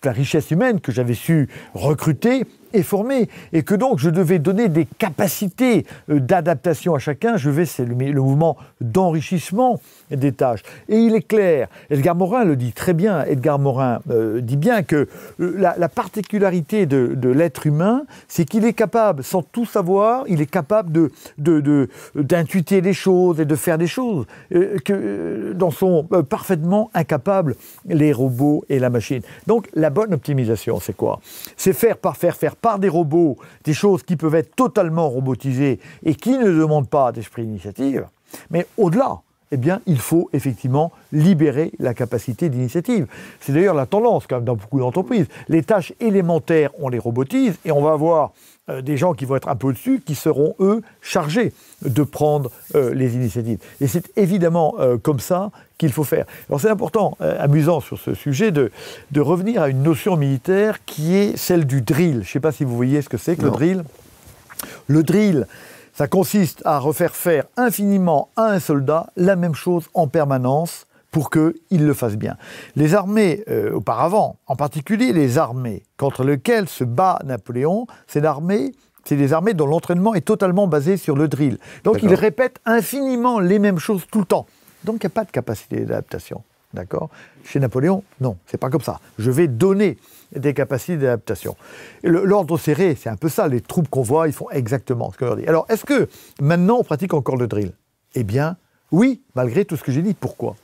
richesse humaine que j'avais su recruter et formé, et que donc je devais donner des capacités euh, d'adaptation à chacun. Je vais, c'est le, mouvement d'enrichissement des tâches. Et il est clair, Edgar Morin le dit très bien, Edgar Morin euh, dit bien que euh, la, particularité de, l'être humain, c'est qu'il est capable, sans tout savoir, il est capable de, d'intuiter de, des choses et de faire des choses que dans dont sont parfaitement incapables les robots et la machine. Donc la bonne optimisation, c'est quoi C'est faire par faire, faire par des robots des choses qui peuvent être totalement robotisées et qui ne demandent pas d'esprit d'initiative. Mais au-delà, eh bien, il faut effectivement libérer la capacité d'initiative. C'est d'ailleurs la tendance quand dans beaucoup d'entreprises. Les tâches élémentaires, on les robotise et on va avoir euh, des gens qui vont être un peu au-dessus, qui seront, eux, chargés de prendre euh, les initiatives. Et c'est évidemment euh, comme ça qu'il faut faire. Alors c'est important, amusant sur ce sujet, de, revenir à une notion militaire qui est celle du drill. Je ne sais pas si vous voyez ce que c'est que le drill. Le drill, ça consiste à refaire faire infiniment à un soldat la même chose en permanence, pour qu'ils le fassent bien. Les armées, euh, auparavant, en particulier les armées contre lesquelles se bat Napoléon, c'est l'armée c'est des armées dont l'entraînement est totalement basé sur le drill. Donc ils répètent infiniment les mêmes choses tout le temps. Donc il n'y a pas de capacité d'adaptation. D'accord Chez Napoléon, non, c'est pas comme ça. Je vais donner des capacités d'adaptation. L'ordre serré, c'est un peu ça. Les troupes qu'on voit, ils font exactement ce qu'on leur dit. Alors, est-ce que maintenant on pratique encore le drill Eh bien, oui, malgré tout ce que j'ai dit. Pourquoi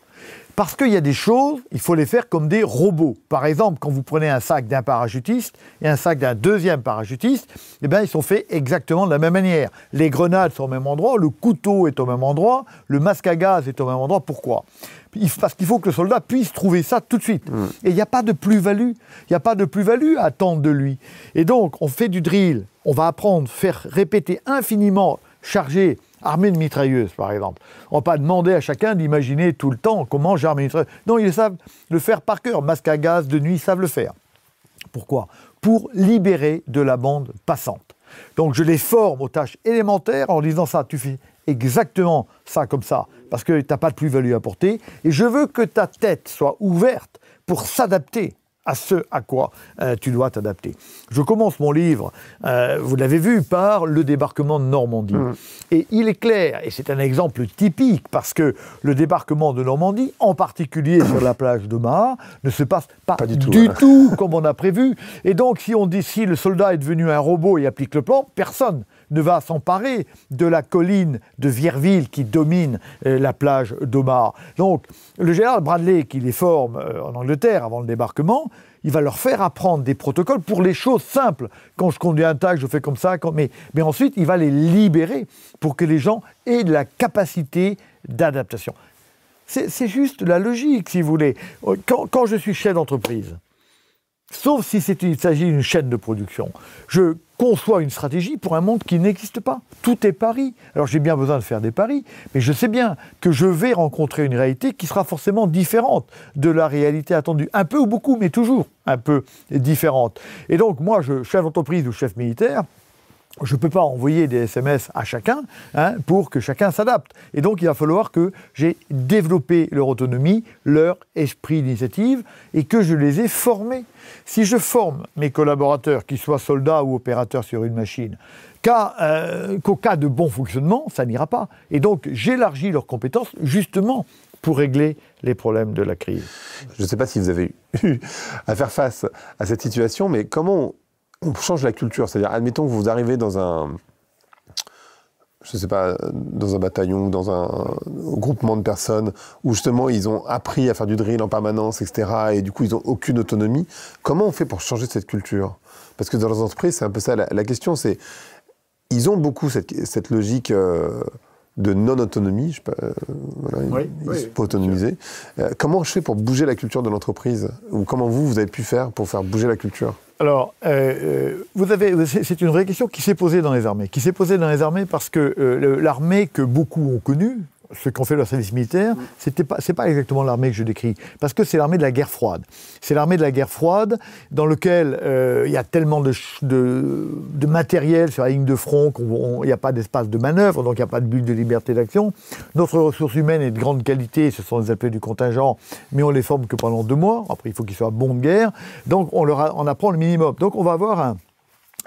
parce qu'il y a des choses, il faut les faire comme des robots. Par exemple, quand vous prenez un sac d'un parachutiste et un sac d'un deuxième parachutiste, eh bien, ils sont faits exactement de la même manière. Les grenades sont au même endroit, le couteau est au même endroit, le masque à gaz est au même endroit. Pourquoi parce qu'il faut que le soldat puisse trouver ça tout de suite. Mm. Et il n'y a pas de plus-value. Il n'y a pas de plus-value à attendre de lui. Et donc, on fait du drill, on va apprendre, faire répéter infiniment, charger Armée de mitrailleuses, par exemple. On ne va pas demander à chacun d'imaginer tout le temps comment j'arme une mitrailleuse. Non, ils savent le faire par cœur. Masque à gaz de nuit, ils savent le faire. Pourquoi Pour libérer de la bande passante. Donc je les forme aux tâches élémentaires en disant ça, tu fais exactement ça comme ça, parce que tu n'as pas de plus-value à porter, et je veux que ta tête soit ouverte pour s'adapter à ce à quoi euh, tu dois t'adapter. Je commence mon livre, euh, vous l'avez vu, par le débarquement de Normandie. Mmh. Et il est clair, et c'est un exemple typique, parce que le débarquement de Normandie, en particulier sur la plage de Mar, ne se passe pas, du, tout, tout, comme on a prévu. Et donc, si on dit si le soldat est devenu un robot et applique le plan, personne ne va s'emparer de la colline de Vierville qui domine euh, la plage d'Omar. Donc, le général Bradley, qui les forme euh, en Angleterre avant le débarquement, il va leur faire apprendre des protocoles pour les choses simples. Quand je conduis un tag, je fais comme ça. Mais, ensuite, il va les libérer pour que les gens aient de la capacité d'adaptation. C'est juste la logique, si vous voulez. Euh, quand je suis chef d'entreprise, sauf si il s'agit d'une chaîne de production. Je conçois une stratégie pour un monde qui n'existe pas. Tout est pari. Alors j'ai bien besoin de faire des paris, mais je sais bien que je vais rencontrer une réalité qui sera forcément différente de la réalité attendue. Un peu ou beaucoup, mais toujours un peu différente. Et donc moi, je, chef d'entreprise ou chef militaire, je ne peux pas envoyer des SMS à chacun hein, pour que chacun s'adapte. Et donc, il va falloir que j'ai développé leur autonomie, leur esprit d'initiative, et que je les ai formés. Si je forme mes collaborateurs, qu'ils soient soldats ou opérateurs sur une machine, euh, qu'au cas de bon fonctionnement, ça n'ira pas. Et donc, j'élargis leurs compétences, justement, pour régler les problèmes de la crise. Je ne sais pas si vous avez eu à faire face à cette situation, mais comment on change la culture. C'est-à-dire, admettons que vous arrivez dans un, je sais pas, dans un bataillon, dans un, groupement de personnes où justement ils ont appris à faire du drill en permanence, etc. Et du coup, ils n'ont aucune autonomie. Comment on fait pour changer cette culture Parce que dans les entreprises, c'est un peu ça la, question. C'est ils ont beaucoup cette, logique. Euh, de non-autonomie, je pas, euh, pas euh, comment je fais pour bouger la culture de l'entreprise Ou comment vous, vous avez pu faire pour faire bouger la culture alors, euh, vous avez, c'est une vraie question qui s'est posée dans les armées, qui s'est posée dans les armées parce que l'armée que beaucoup ont connue, ce qu'on fait le service militaire, ce n'est pas, exactement l'armée que je décris, parce que c'est l'armée de la guerre froide. C'est l'armée de la guerre froide dans lequel euh, il y a tellement de, matériel sur la ligne de front qu'il n'y a pas d'espace de manœuvre, donc il n'y a pas de but de liberté d'action. Notre ressource humaine est de grande qualité, ce sont les appels du contingent, mais on les forme que pendant deux mois, après il faut qu'ils soient bons de guerre, donc on, leur apprend le minimum. Donc on va avoir un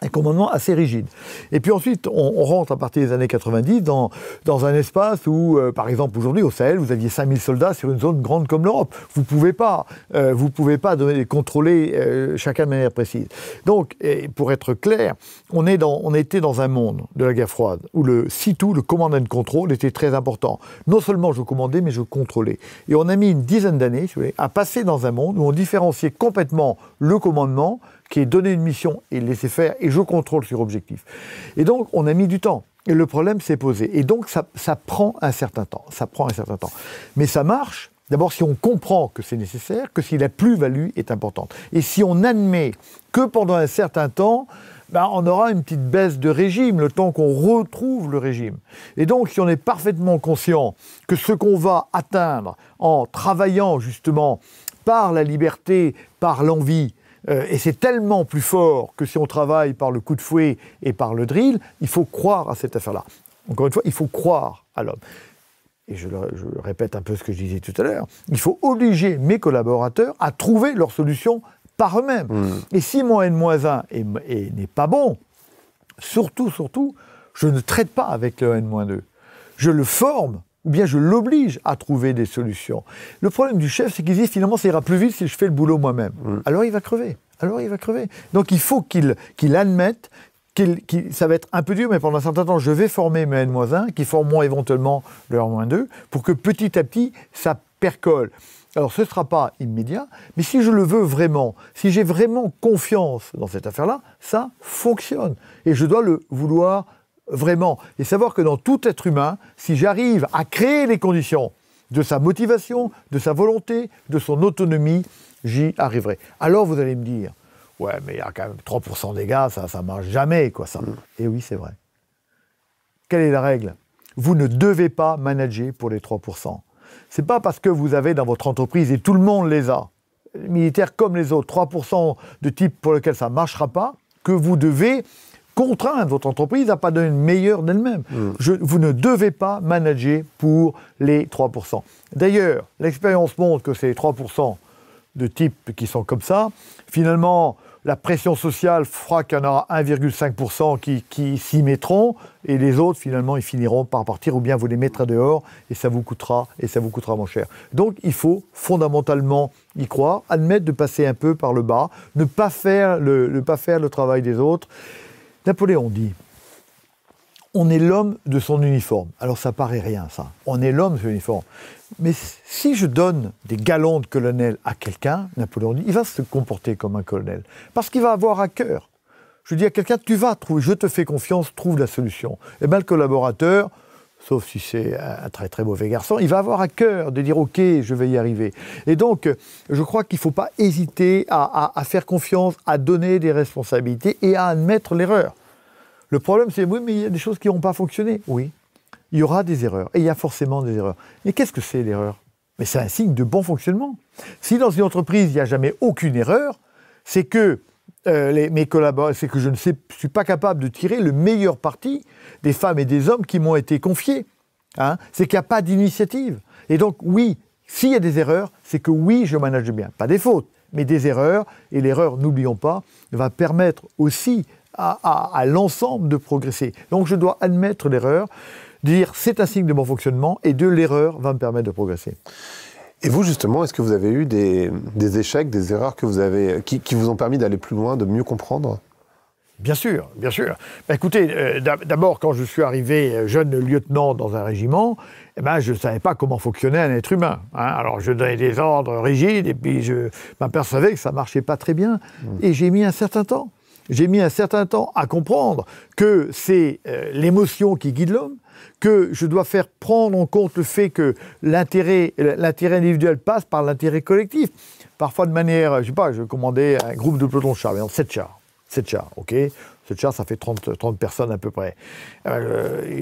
un commandement assez rigide. Et puis ensuite, on, rentre à partir des années 90 dans, un espace où, euh, par exemple, aujourd'hui au Sahel, vous aviez 5000 soldats sur une zone grande comme l'Europe. Vous ne pouvez pas, euh, vous pas contrôler euh, chacun de manière précise. Donc, pour être clair, on, on était dans un monde de la guerre froide où le situ, le command and control, était très important. Non seulement je commandais, mais je contrôlais. Et on a mis une dizaine d'années à passer dans un monde où on différenciait complètement le commandement qui est donner une mission et laisser faire, et je contrôle sur objectif. Et donc, on a mis du temps. Et le problème s'est posé. Et donc, ça, prend un certain temps. Ça prend un certain temps. Mais ça marche, d'abord, si on comprend que c'est nécessaire, que si la plus-value est importante. Et si on admet que pendant un certain temps, ben, on aura une petite baisse de régime, le temps qu'on retrouve le régime. Et donc, si on est parfaitement conscient que ce qu'on va atteindre en travaillant justement par la liberté, par l'envie, euh, et c'est tellement plus fort que si on travaille par le coup de fouet et par le drill, il faut croire à cette affaire-là. Encore une fois, il faut croire à l'homme. Et je, répète un peu ce que je disais tout à l'heure, il faut obliger mes collaborateurs à trouver leur solution par eux-mêmes. Mm. Et si mon N-1 n'est pas bon, surtout, surtout, je ne traite pas avec le N-2. Je le forme ou bien je l'oblige à trouver des solutions. Le problème du chef, c'est qu'il dit finalement, ça ira plus vite si je fais le boulot moi-même. Mmh. Alors il va crever. Alors il va crever. Donc il faut qu'il admette qu'il ça va être un peu dur, mais pendant un certain temps, je vais former mes N-1 qui formeront éventuellement le R-2 pour que petit à petit, ça percole. Alors ce ne sera pas immédiat, mais si je le veux vraiment, si j'ai vraiment confiance dans cette affaire-là, ça fonctionne. Et je dois le vouloir vraiment, et savoir que dans tout être humain, si j'arrive à créer les conditions de sa motivation, de sa volonté, de son autonomie, j'y arriverai. Alors vous allez me dire, ouais, mais il y a quand même 3% des gars, ça, ça marche jamais, quoi, ça. Mm. Et eh oui, c'est vrai. Quelle est la règle Vous ne devez pas manager pour les 3%. C'est pas parce que vous avez dans votre entreprise, et tout le monde les a, militaires comme les autres, 3% de type pour lequel ça ne marchera pas, que vous devez contraindre votre entreprise à pas donner une meilleure d'elle-même. Hmm. Vous ne devez pas manager pour les 3%. D'ailleurs, l'expérience montre que ces 3% de types qui sont comme ça, finalement, la pression sociale fera qu'il y en aura 1,5% qui, s'y mettront, et les autres, finalement, ils finiront par partir, ou bien vous les mettrez dehors, et ça vous coûtera, et ça vous coûtera moins cher. Donc, il faut fondamentalement y croire, admettre de passer un peu par le bas, ne pas faire le, ne pas faire le travail des autres, Napoléon dit on est l'homme de son uniforme. Alors ça paraît rien, ça. On est l'homme de son uniforme. Mais si je donne des galons de colonel à quelqu'un, Napoléon dit, il va se comporter comme un colonel. Parce qu'il va avoir à cœur. Je dis à quelqu'un, tu vas trouver, je te fais confiance, trouve la solution. et eh bien, le collaborateur, sauf si c'est un, très très mauvais garçon, il va avoir à cœur de dire ok, je vais y arriver. Et donc, je crois qu'il ne faut pas hésiter à, faire confiance, à donner des responsabilités et à admettre l'erreur. Le problème, c'est oui, mais il y a des choses qui n'ont pas fonctionné. Oui, il y aura des erreurs, et il y a forcément des erreurs. Mais qu'est-ce que c'est l'erreur Mais c'est un signe de bon fonctionnement. Si dans une entreprise, il n'y a jamais aucune erreur, c'est que euh, mes collaborateurs, c'est que je ne sais, suis pas capable de tirer le meilleur parti des femmes et des hommes qui m'ont été confiés. Hein. C'est qu'il n'y a pas d'initiative. Et donc, oui, s'il y a des erreurs, c'est que oui, je manage bien. Pas des fautes, mais des erreurs. Et l'erreur, n'oublions pas, va permettre aussi à, à l'ensemble de progresser. Donc, je dois admettre l'erreur, dire c'est un signe de mon fonctionnement, et de l'erreur va me permettre de progresser. Et vous, justement, est-ce que vous avez eu des, échecs, des erreurs que vous avez, qui, vous ont permis d'aller plus loin, de mieux comprendre Bien sûr, bien sûr. Bah, écoutez, euh, d'abord, quand je suis arrivé euh, jeune lieutenant dans un régiment, eh ben, je ne savais pas comment fonctionnait un être humain. Hein. Alors, je donnais des ordres rigides et puis je m'apercevais que ça ne marchait pas très bien. Mmh. Et j'ai mis un certain temps. J'ai mis un certain temps à comprendre que c'est euh, l'émotion qui guide l'homme, que je dois faire prendre en compte le fait que l'intérêt individuel passe par l'intérêt collectif. Parfois de manière, je sais pas, je commandais un groupe de pelotons de chars, 7 chars. 7 chars, ok 7 chars, ça fait 30, 30 personnes à peu près. Eh ben,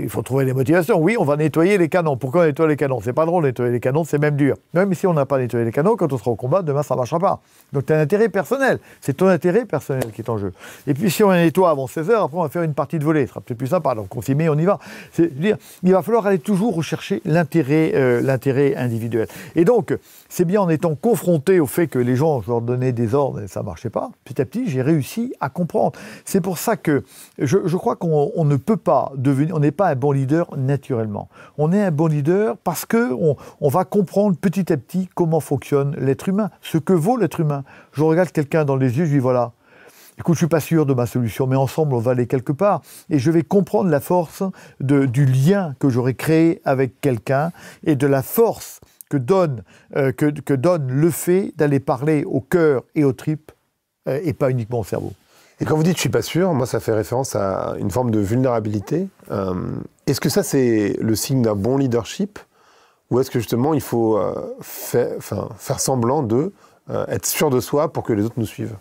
il faut trouver des motivations. Oui, on va nettoyer les canons. Pourquoi on nettoie les canons C'est pas drôle, nettoyer les canons, c'est même dur. Même si on n'a pas nettoyé les canons, quand on sera au combat, demain, ça ne marchera pas. Donc, tu as un intérêt personnel. C'est ton intérêt personnel qui est en jeu. Et puis, si on nettoie avant 16 h après, on va faire une partie de volée. Ce sera peut-être plus sympa. Donc, on s'y met, on y va. cest dire il va falloir aller toujours rechercher euh, l'intérêt individuel. Et donc, c'est bien en étant confronté au fait que les gens, je leur donnais des ordres et ça ne marchait pas. Petit à petit, j'ai réussi à comprendre. C'est pour ça que je crois qu'on ne peut pas on n'est pas un bon leader naturellement. On est un bon leader parce que on, va comprendre petit à petit comment fonctionne l'être humain, ce que vaut l'être humain. Je regarde quelqu'un dans les yeux, je dis voilà, écoute, je suis pas sûr de ma solution, mais ensemble, on va aller quelque part. Et je vais comprendre la force du lien que j'aurais créé avec quelqu'un et de la force que donne, euh, que, donne le fait d'aller parler au cœur et aux tripes euh, et pas uniquement au cerveau. Et quand vous dites je suis pas sûr, moi ça fait référence à une forme de vulnérabilité. Euh, est-ce que ça c'est le signe d'un bon leadership ou est-ce que justement il faut euh, faire semblant de euh, être sûr de soi pour que les autres nous suivent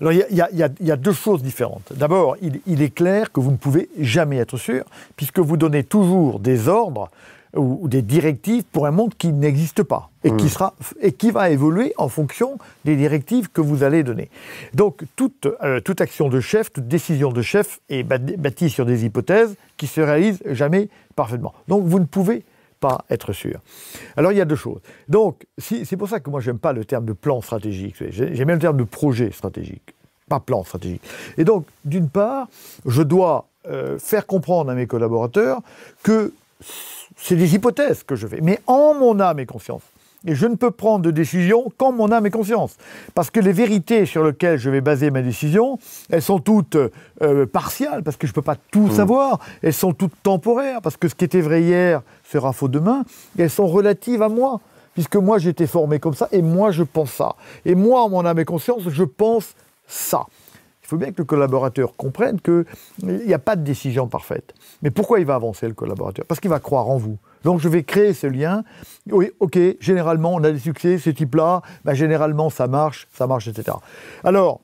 Alors il y, a deux choses différentes. D'abord, il, il, est clair que vous ne pouvez jamais être sûr puisque vous donnez toujours des ordres ou, des directives pour un monde qui n'existe pas et, qui hmm. sera, et qui va évoluer en fonction des directives que vous allez donner. Donc toute, euh, toute action de chef, toute décision de chef est bâtie sur des hypothèses qui se réalisent jamais parfaitement. Donc vous ne pouvez pas être sûr. Alors il y a deux choses. Donc si, c'est pour ça que moi j'aime pas le terme de plan stratégique, j'aime le terme de projet stratégique, pas plan stratégique. Et donc d'une part, je dois euh, faire comprendre à mes collaborateurs que c'est des hypothèses que je fais, mais en mon âme et conscience. Et je ne peux prendre de décision qu'en mon âme et conscience, Parce que les vérités sur lesquelles je vais baser ma décision, elles sont toutes euh, partiales, parce que je ne peux pas tout mm. savoir. Elles sont toutes temporaires, parce que ce qui était vrai hier sera faux demain. Et elles sont relatives à moi, puisque moi j'ai été formé comme ça, et moi je pense ça. Et moi, en mon âme et conscience, je pense ça. Il faut bien que le collaborateur comprenne qu'il n'y a pas de décision parfaite. Mais pourquoi il va avancer, le collaborateur Parce qu'il va croire en vous. Donc je vais créer ce lien. Oui, ok, généralement on a des succès, ce type-là, bah, généralement ça marche, ça marche, etc. Alors,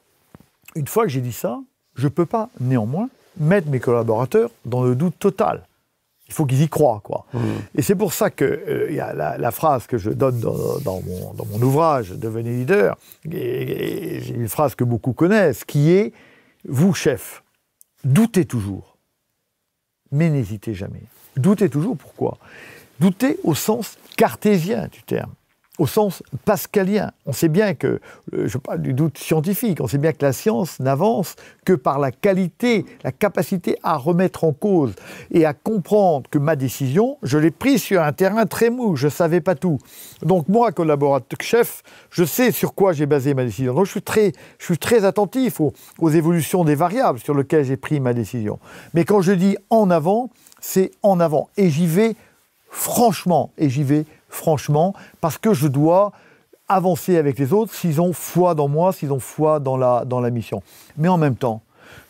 une fois que j'ai dit ça, je ne peux pas néanmoins mettre mes collaborateurs dans le doute total il faut qu'ils y croient. Quoi. Mm. Et c'est pour ça que euh, la, phrase que je donne dans, mon, ouvrage, Devenez leader, une phrase que beaucoup connaissent, qui est Vous, chef, doutez toujours, mais n'hésitez jamais. Doutez toujours, pourquoi Doutez au sens cartésien du terme au sens pascalien. On sait bien que, euh, je parle du doute scientifique, on sait bien que la science n'avance que par la qualité, la capacité à remettre en cause et à comprendre que ma décision, je l'ai prise sur un terrain très mou, je ne savais pas tout. Donc moi, collaborateur chef, je sais sur quoi j'ai basé ma décision. Donc je suis très, attentif aux évolutions des variables sur lesquelles j'ai pris ma décision. Mais quand je dis en avant, c'est en avant. Et j'y vais franchement, et j'y vais franchement, parce que je dois avancer avec les autres s'ils ont foi dans moi, s'ils ont foi dans la, mission. Mais en même temps,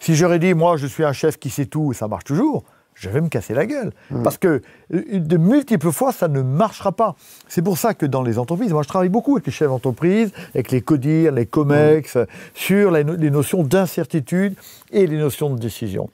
si j'aurais dit, moi, je suis un chef qui sait tout, et ça marche toujours, je vais me casser la gueule. Mm. Parce que euh, de multiples fois, ça ne marchera pas. C'est pour ça que dans les entreprises, moi je travaille beaucoup avec les chefs d'entreprise, avec les CODIR, les COMEX, mm. sur les notions d'incertitude et les notions de décision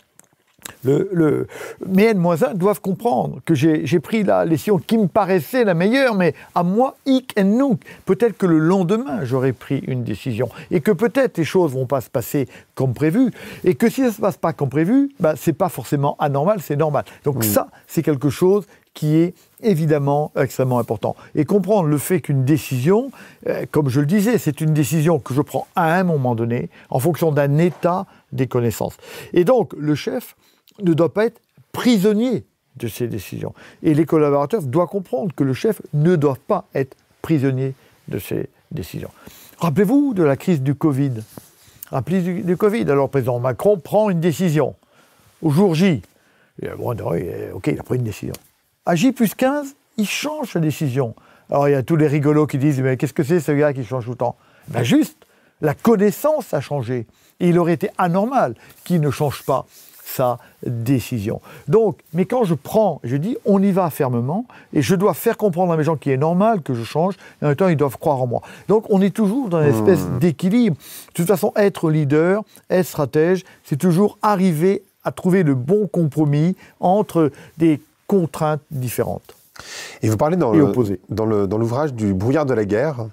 le, mes N-1 doivent comprendre que j'ai pris la décision qui me paraissait la meilleure, mais à moi, hic et nunc. Peut-être que le lendemain, j'aurais pris une décision et que peut-être les choses vont pas se passer comme prévu et que si ça se passe pas comme prévu, bah, ce n'est pas forcément anormal, c'est normal. Donc ça, c'est quelque chose qui est évidemment extrêmement important. Et comprendre le fait qu'une décision, euh, comme je le disais, c'est une décision que je prends à un moment donné en fonction d'un état des connaissances. Et donc, le chef, ne doit pas être prisonnier de ses décisions. Et les collaborateurs doivent comprendre que le chef ne doit pas être prisonnier de ses décisions. Rappelez-vous de la crise du Covid. Rappelez-vous du, Covid. Alors, président Macron prend une décision. Au jour J, il, eh, ok, il a pris une décision. À J plus 15, il change sa décision. Alors, il y a tous les rigolos qui disent Mais qu'est-ce que c'est ce gars qui change tout le temps ben, Juste, la connaissance a changé. Et il aurait été anormal qu'il ne change pas sa décision. Donc, mais quand je prends, je dis, on y va fermement, et je dois faire comprendre à mes gens qu'il est normal que je change, et en même temps, ils doivent croire en moi. Donc, on est toujours dans une espèce hmm. d'équilibre. De toute façon, être leader, être stratège, c'est toujours arriver à trouver le bon compromis entre des contraintes différentes. Et vous parlez dans l'ouvrage dans le, du brouillard de la guerre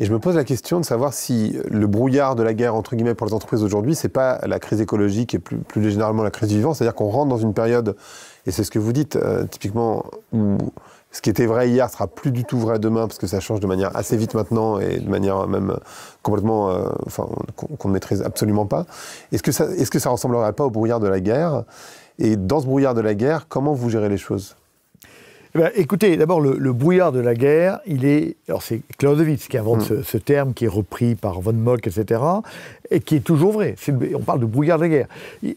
et je me pose la question de savoir si le brouillard de la guerre, entre guillemets, pour les entreprises aujourd'hui, n'est pas la crise écologique et plus, généralement la crise du vivant. C'est-à-dire qu'on rentre dans une période, et c'est ce que vous dites, euh, typiquement, où ce qui était vrai hier sera plus du tout vrai demain parce que ça change de manière assez vite maintenant et de manière même euh, complètement, euh, enfin, qu'on ne maîtrise absolument pas. Est-ce que ça, est-ce ressemblerait pas au brouillard de la guerre Et dans ce brouillard de la guerre, comment vous gérez les choses eh ben, écoutez, d'abord, le, brouillard de la guerre, il est. Alors, c'est Clausewitz qui invente hmm. ce, ce, terme, qui est repris par Von Mock, etc., et qui est toujours vrai. on parle de brouillard de la guerre.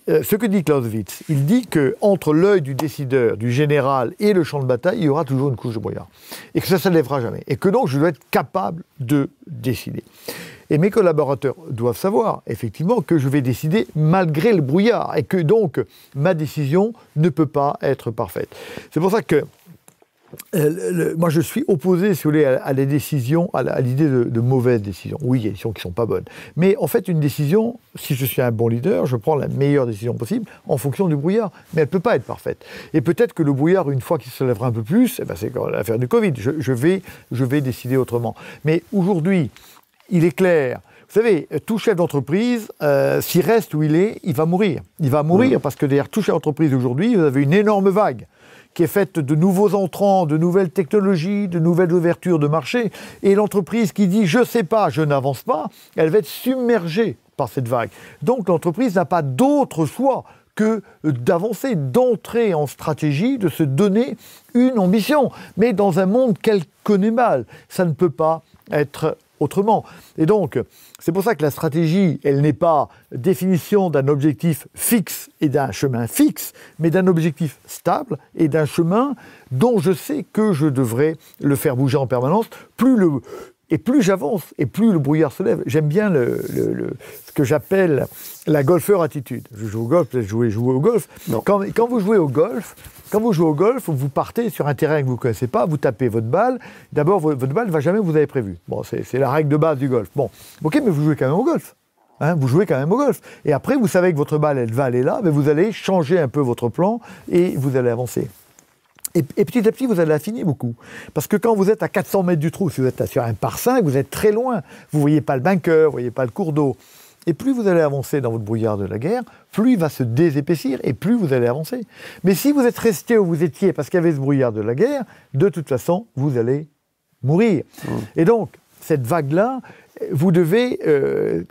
Euh, ce que dit Clausewitz, il dit que entre l'œil du décideur, du général et le champ de bataille, il y aura toujours une couche de brouillard. Et que ça, ça ne lèvera jamais. Et que donc, je dois être capable de décider. Et mes collaborateurs doivent savoir, effectivement, que je vais décider malgré le brouillard et que donc ma décision ne peut pas être parfaite. C'est pour ça que euh, moi, je suis opposé, si vous voulez, à, les décisions, à, l'idée de, mauvaises décisions. Oui, il y a des décisions qui ne sont pas bonnes. Mais en fait, une décision, si je suis un bon leader, je prends la meilleure décision possible en fonction du brouillard. Mais elle ne peut pas être parfaite. Et peut-être que le brouillard, une fois qu'il se lèvera un peu plus, eh ben, c'est l'affaire du Covid. Je, vais, je vais décider autrement. Mais aujourd'hui, il est clair vous savez, tout chef d'entreprise, euh, s'il reste où il est, il va mourir. Il va mourir parce que derrière tout chef d'entreprise aujourd'hui, vous avez une énorme vague qui est faite de nouveaux entrants, de nouvelles technologies, de nouvelles ouvertures de marché, et l'entreprise qui dit je sais pas, je n'avance pas, elle va être submergée par cette vague. Donc l'entreprise n'a pas d'autre choix que d'avancer, d'entrer en stratégie, de se donner une ambition. Mais dans un monde qu'elle connaît mal, ça ne peut pas être autrement. Et donc, c'est pour ça que la stratégie, elle n'est pas définition d'un objectif fixe et d'un chemin fixe, mais d'un objectif stable et d'un chemin dont je sais que je devrais le faire bouger en permanence. Plus le, et plus j'avance, et plus le brouillard se lève. J'aime bien le, ce que j'appelle la golfeur attitude. Je joue au golf, je joue jouer au golf. Quand, quand, vous jouez au golf, quand vous jouez au golf, vous partez sur un terrain que vous ne connaissez pas, vous tapez votre balle. D'abord, votre balle ne va jamais où vous avez prévu. Bon, c'est la règle de base du golf. Bon, ok, mais vous jouez quand même au golf. Hein, vous jouez quand même au golf. Et après, vous savez que votre balle, elle va aller là, mais vous allez changer un peu votre plan et vous allez avancer. Et, petit à petit, vous allez affiner beaucoup. Parce que quand vous êtes à 400 mètres du trou, si vous êtes sur un par 5, vous êtes très loin. Vous ne voyez pas le bunker, vous ne voyez pas le cours d'eau. Et plus vous allez avancer dans votre brouillard de la guerre, plus il va se désépaissir et plus vous allez avancer. Mais si vous êtes resté où vous étiez parce qu'il y avait ce brouillard de la guerre, de toute façon, vous allez mourir. Mm. Et donc, cette vague-là, vous devez... Euh,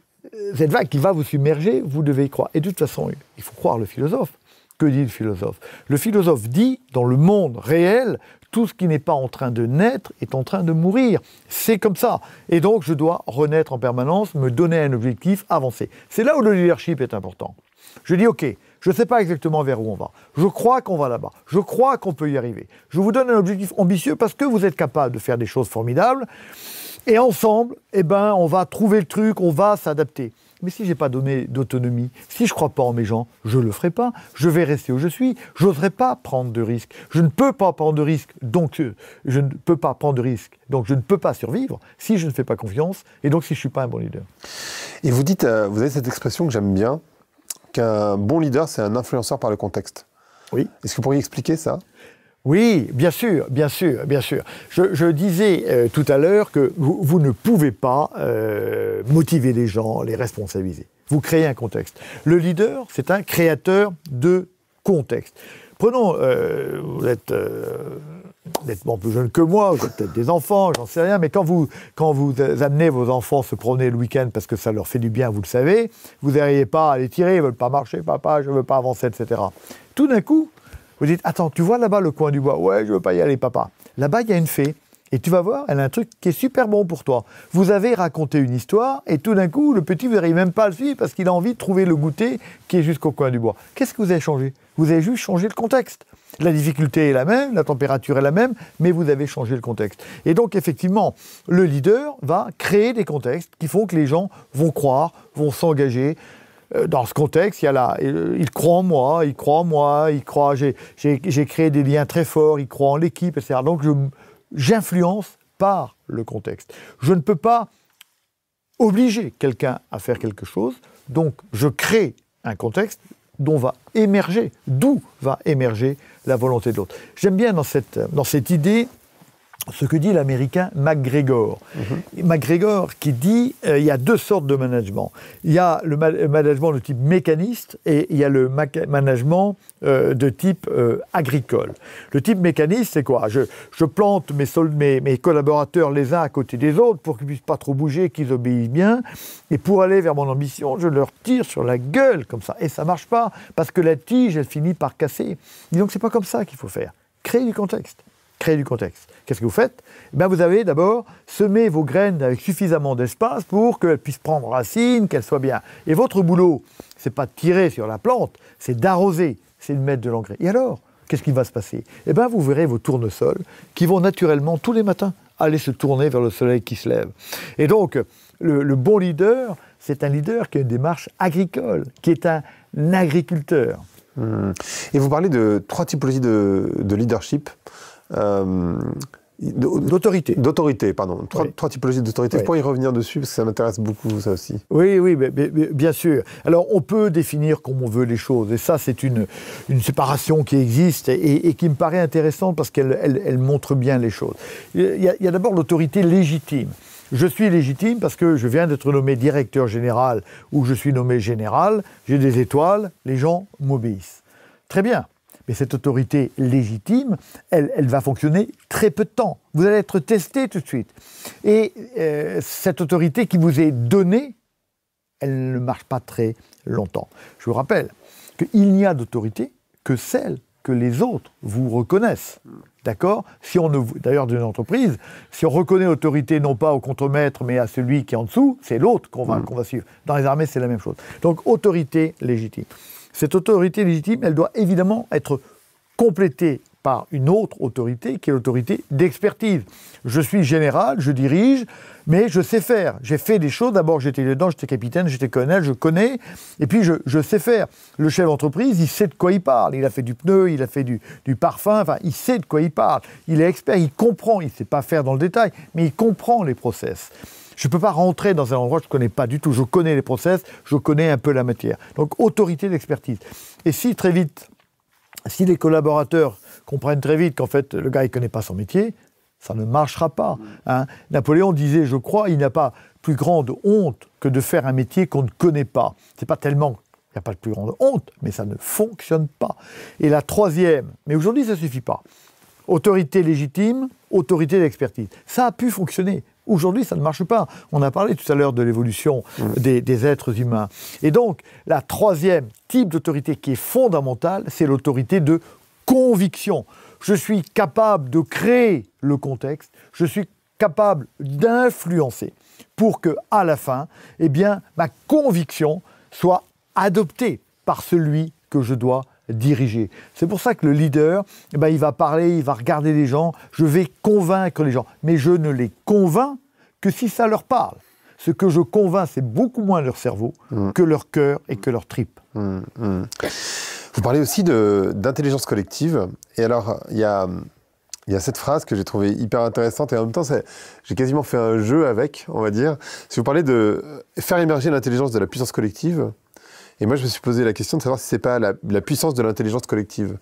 cette vague qui va vous submerger, vous devez y croire. Et de toute façon, il faut croire le philosophe. Que dit le philosophe Le philosophe dit, dans le monde réel, tout ce qui n'est pas en train de naître est en train de mourir. C'est comme ça. Et donc, je dois renaître en permanence, me donner un objectif, avancer. C'est là où le leadership est important. Je dis, OK, je ne sais pas exactement vers où on va. Je crois qu'on va là-bas. Je crois qu'on peut y arriver. Je vous donne un objectif ambitieux parce que vous êtes capable de faire des choses formidables. Et ensemble, eh ben, on va trouver le truc, on va s'adapter. Mais si je n'ai pas donné d'autonomie, si je ne crois pas en mes gens, je ne le ferai pas. Je vais rester où je suis. Je n'oserai pas prendre de risques. Je ne peux pas prendre de risques, donc euh, je ne peux pas prendre de risques. Donc je ne peux pas survivre si je ne fais pas confiance et donc si je ne suis pas un bon leader. Et vous dites, euh, vous avez cette expression que j'aime bien, qu'un bon leader, c'est un influenceur par le contexte. Oui. Est-ce que vous pourriez expliquer ça oui, bien sûr, bien sûr, bien sûr. Je, disais euh, tout à l'heure que vous, ne pouvez pas euh, motiver les gens, les responsabiliser. Vous créez un contexte. Le leader, c'est un créateur de contexte. Prenons, euh, vous êtes nettement plus jeune que moi, vous avez peut-être des enfants, j'en sais rien, mais quand vous, quand vous amenez vos enfants se promener le week-end parce que ça leur fait du bien, vous le savez, vous n'arrivez pas à les tirer, ils ne veulent pas marcher, papa, je ne veux pas avancer, etc. Tout d'un coup, vous dites, attends, tu vois là-bas le coin du bois Ouais, je veux pas y aller, papa. Là-bas, il y a une fée. Et tu vas voir, elle a un truc qui est super bon pour toi. Vous avez raconté une histoire, et tout d'un coup, le petit, vous n'arrivez même pas le suivre parce qu'il a envie de trouver le goûter qui est jusqu'au coin du bois. Qu'est-ce que vous avez changé Vous avez juste changé le contexte. La difficulté est la même, la température est la même, mais vous avez changé le contexte. Et donc, effectivement, le leader va créer des contextes qui font que les gens vont croire, vont s'engager, euh, dans ce contexte, il y a euh, il croit en moi, il croit en moi, il croit, j'ai créé des liens très forts, il croit en l'équipe, etc. Donc j'influence par le contexte. Je ne peux pas obliger quelqu'un à faire quelque chose, donc je crée un contexte dont va émerger, d'où va émerger la volonté de l'autre. J'aime bien dans cette, dans cette idée ce que dit l'américain McGregor. macgregor McGregor mhm. qui dit euh, il y a deux sortes de management. Il y a le management de type mécaniste et il y a le management euh, de type euh, agricole. Le type mécaniste, c'est quoi je, plante mes, mes, collaborateurs les uns à côté des autres pour qu'ils ne puissent pas trop bouger, qu'ils obéissent bien. Et pour aller vers mon ambition, je leur tire sur la gueule comme ça. Et ça marche pas parce que la tige, elle finit par casser. Et donc c'est pas comme ça qu'il faut faire. Créer du contexte créer du contexte. Qu'est-ce que vous faites eh Vous avez d'abord semé vos graines avec suffisamment d'espace pour qu'elles puissent prendre racine, qu'elles soient bien. Et votre boulot, c'est pas de tirer sur la plante, c'est d'arroser, c'est de mettre de l'engrais. Et alors, qu'est-ce qui va se passer Eh bien, vous verrez vos tournesols qui vont naturellement, tous les matins, aller se tourner vers le soleil qui se lève. Et donc, le, bon leader, c'est un leader qui a une démarche agricole, qui est un agriculteur. Hmm. Et vous parlez de trois typologies de leadership euh, d'autorité. D'autorité, pardon. Trois, typologies d'autorité. Je pourrais y revenir dessus parce que ça m'intéresse beaucoup, ça aussi. Oui, oui, bien sûr. Alors, on peut définir comme on veut les choses. Et ça, c'est une, une séparation qui existe et, qui me paraît intéressante parce qu'elle elle, montre bien les choses. Il y a d'abord l'autorité légitime. Je suis légitime parce que je viens d'être nommé directeur général ou je suis nommé général, j'ai des étoiles, les gens m'obéissent. Très bien. Mais cette autorité légitime, elle, va fonctionner très peu de temps. Vous allez être testé tout de suite. Et euh, cette autorité qui vous est donnée, elle ne marche pas très longtemps. Je vous rappelle qu'il n'y a d'autorité que celle que les autres vous reconnaissent. D'accord Si on d'ailleurs d'une entreprise, si on reconnaît autorité non pas au contremaître mais à celui qui est en dessous, c'est l'autre qu'on va mm. suivre. Dans les armées, c'est la même chose. Donc autorité légitime. Cette autorité légitime, elle doit évidemment être complétée par une autre autorité qui est l'autorité d'expertise. Je suis général, je dirige, mais je sais faire. J'ai fait des choses. D'abord, j'étais dedans, j'étais capitaine, j'étais colonel, je connais. Et puis, je, sais faire. Le chef d'entreprise, il sait de quoi il parle. Il a fait du pneu, il a fait du, parfum. Enfin, il sait de quoi il parle. Il est expert, il comprend. Il ne sait pas faire dans le détail, mais il comprend les processus. Je ne peux pas rentrer dans un endroit que je ne connais pas du tout. Je connais les process, je connais un peu la matière. Donc, autorité d'expertise. Et si très vite, si les collaborateurs comprennent très vite qu'en fait, le gars, il ne connaît pas son métier, ça ne marchera pas. Mm. Hein. Napoléon disait, je crois, il n'a pas plus grande honte que de faire un métier qu'on ne connaît pas. Ce n'est pas tellement il n'y a pas de plus grande honte, mais ça ne fonctionne pas. Et la troisième, mais aujourd'hui ça ne suffit pas. Autorité légitime, autorité d'expertise. Ça a pu fonctionner. Aujourd'hui, ça ne marche pas. On a parlé tout à l'heure de l'évolution mmh. des, êtres humains. Et donc, la troisième type d'autorité qui est fondamentale, c'est l'autorité de conviction. Je suis capable de créer le contexte, je suis capable d'influencer pour que, à la fin, eh bien, ma conviction soit adoptée par celui que je dois diriger. C'est pour ça que le leader, eh ben, il va parler, il va regarder les gens, je vais convaincre les gens, mais je ne les convainc que si ça leur parle. Ce que je convainc, c'est beaucoup moins leur cerveau mm. que leur cœur et que leur tripe. Mm, mm. Vous parlez aussi d'intelligence collective, et alors il y a... Il y a cette phrase que j'ai trouvée hyper intéressante et en même temps, j'ai quasiment fait un jeu avec, on va dire. Si vous parlez de faire émerger l'intelligence de la puissance collective, et moi, je me suis posé la question de savoir si c'est pas la, puissance de l'intelligence collective.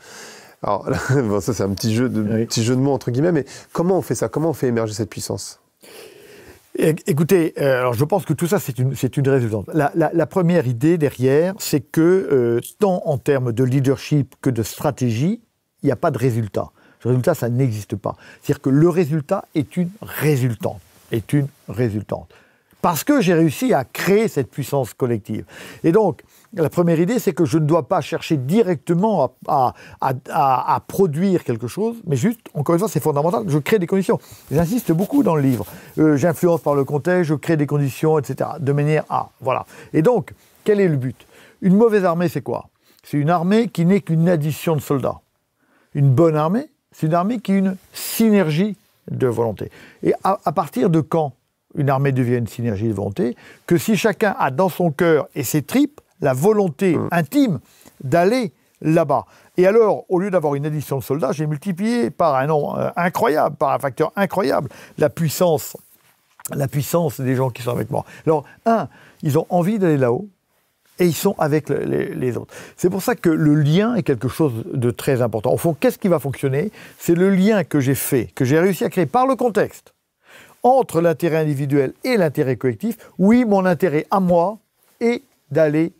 Alors, bon, ça, c'est un petit jeu, de, petit jeu de mots, entre guillemets, mais comment on fait ça Comment on fait émerger cette puissance Écoutez, euh, alors je pense que tout ça, c'est une, une résultante. La, première idée derrière, c'est que euh, tant en termes de leadership que de stratégie, il n'y a pas de résultat. Le résultat, ça n'existe pas. C'est-à-dire que le résultat est une résultante. Est une résultante. Parce que j'ai réussi à créer cette puissance collective. Et donc, la première idée, c'est que je ne dois pas chercher directement à, produire quelque chose, mais juste, encore une fois, c'est fondamental, je crée des conditions. J'insiste beaucoup dans le livre. Euh, j'influence par le contexte, je crée des conditions, etc. De manière à. Voilà. Et donc, quel est le but Une mauvaise armée, c'est quoi C'est une armée qui n'est qu'une addition de soldats. Une bonne armée, c'est une armée qui est une synergie de volonté. Et à, à, partir de quand une armée devient une synergie de volonté Que si chacun a dans son cœur et ses tripes la volonté mmh. intime d'aller là-bas. Et alors, au lieu d'avoir une addition de soldats, j'ai multiplié par un nombre euh, incroyable, par un facteur incroyable, la puissance, la puissance des gens qui sont avec moi. Alors, un, ils ont envie d'aller là-haut, et ils sont avec les, autres. C'est pour ça que le lien est quelque chose de très important. Au fond, qu'est-ce qui va fonctionner C'est le lien que j'ai fait, que j'ai réussi à créer par le contexte, entre l'intérêt individuel et l'intérêt collectif. Oui, mon intérêt à moi est d'aller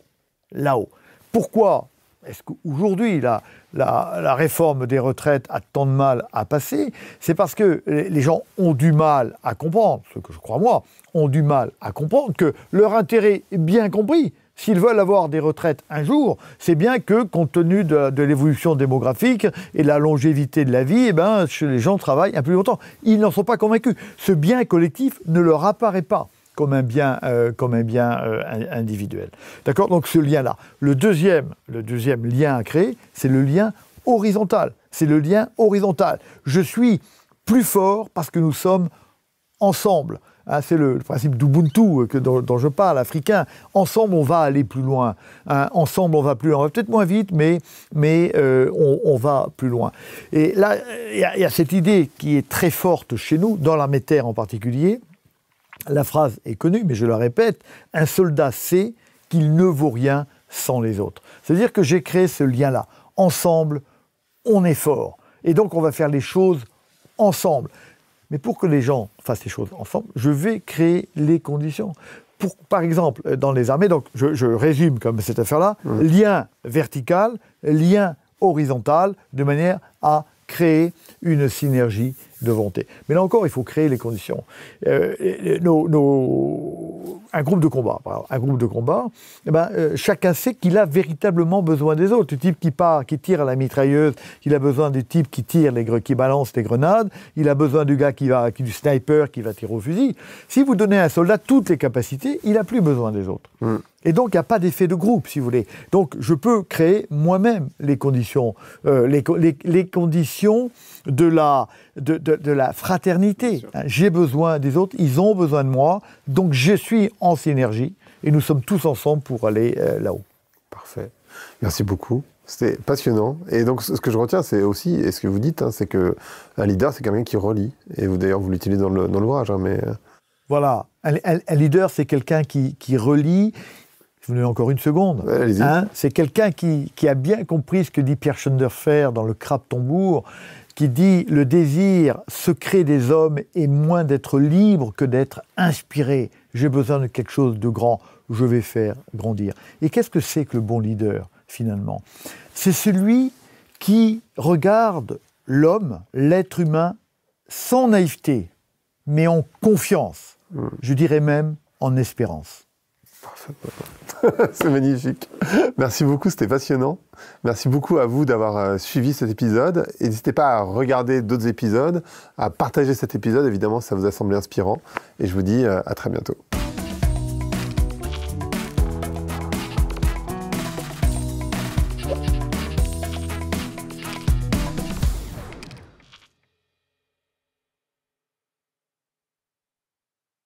là-haut. Pourquoi est-ce qu'aujourd'hui la, la, réforme des retraites a tant de mal à passer C'est parce que les gens ont du mal à comprendre, ce que je crois moi, ont du mal à comprendre que leur intérêt est bien compris. S'ils veulent avoir des retraites un jour, c'est bien que, compte tenu de, l'évolution démographique et de la longévité de la vie, eh ben, les gens travaillent un peu plus longtemps. Ils n'en sont pas convaincus. Ce bien collectif ne leur apparaît pas comme un bien, euh, comme un bien euh, individuel. D'accord Donc ce lien-là. Le deuxième, le deuxième lien à créer, c'est le lien horizontal. C'est le lien horizontal. Je suis plus fort parce que nous sommes ensemble. Hein, c'est le, principe d'Ubuntu euh, dont, je parle, africain. Ensemble, on va aller plus loin. Hein, ensemble, on va plus loin. peut-être moins vite, mais, mais on, va plus loin. Et là, il y, a cette idée qui est très forte chez nous, dans la métère en particulier, la phrase est connue, mais je la répète, un soldat sait qu'il ne vaut rien sans les autres. C'est-à-dire que j'ai créé ce lien-là. Ensemble, on est fort. Et donc on va faire les choses ensemble. Mais pour que les gens fassent les choses ensemble, je vais créer les conditions. par exemple, dans les armées, donc je, résume comme cette affaire-là, mmh. lien vertical, lien horizontal, de manière à créer une synergie de volonté. Mais là encore, il faut créer les conditions. Euh, un groupe de combat, un groupe de combat, eh ben, euh, chacun sait qu'il a véritablement besoin des autres. Le type qui part, qui tire à la mitrailleuse, il a besoin du type qui tire, les, qui balance les grenades, il a besoin du gars qui va, du sniper qui va tirer au fusil. Si vous donnez à un soldat toutes les capacités, il n'a plus besoin des autres. Mmh. Et donc, il n'y a pas d'effet de groupe, si vous voulez. Donc, je peux créer moi-même les conditions, euh, les, conditions de la, de la fraternité. J'ai besoin des autres, ils ont besoin de moi, donc je suis en synergie et nous sommes tous ensemble pour aller euh, là-haut. Parfait. Merci beaucoup. C'était passionnant. Et donc, ce que je retiens, c'est aussi, et ce que vous dites, hein, c'est que euh, un leader, c'est quelqu'un qui relie. Et vous, d'ailleurs, vous l'utilisez dans l'ouvrage. Hein, mais... Euh. Voilà. Un, leader, c'est quelqu'un qui, qui relie. Je vous donne encore une seconde. hein, c'est quelqu'un qui, qui, a bien compris ce que dit Pierre Schoenderfer dans Le Crabe tombour qui dit le désir secret des hommes est moins d'être libre que d'être inspiré j'ai besoin de quelque chose de grand, je vais faire grandir. Et qu'est-ce que c'est que le bon leader, finalement C'est celui qui regarde l'homme, l'être humain, sans naïveté, mais en confiance, mm. je dirais même en espérance. C'est magnifique. Merci beaucoup, c'était passionnant. Merci beaucoup à vous d'avoir euh, suivi cet épisode. N'hésitez pas à regarder d'autres épisodes, à partager cet épisode, évidemment, ça vous a semblé inspirant. Et je vous dis euh, à très bientôt.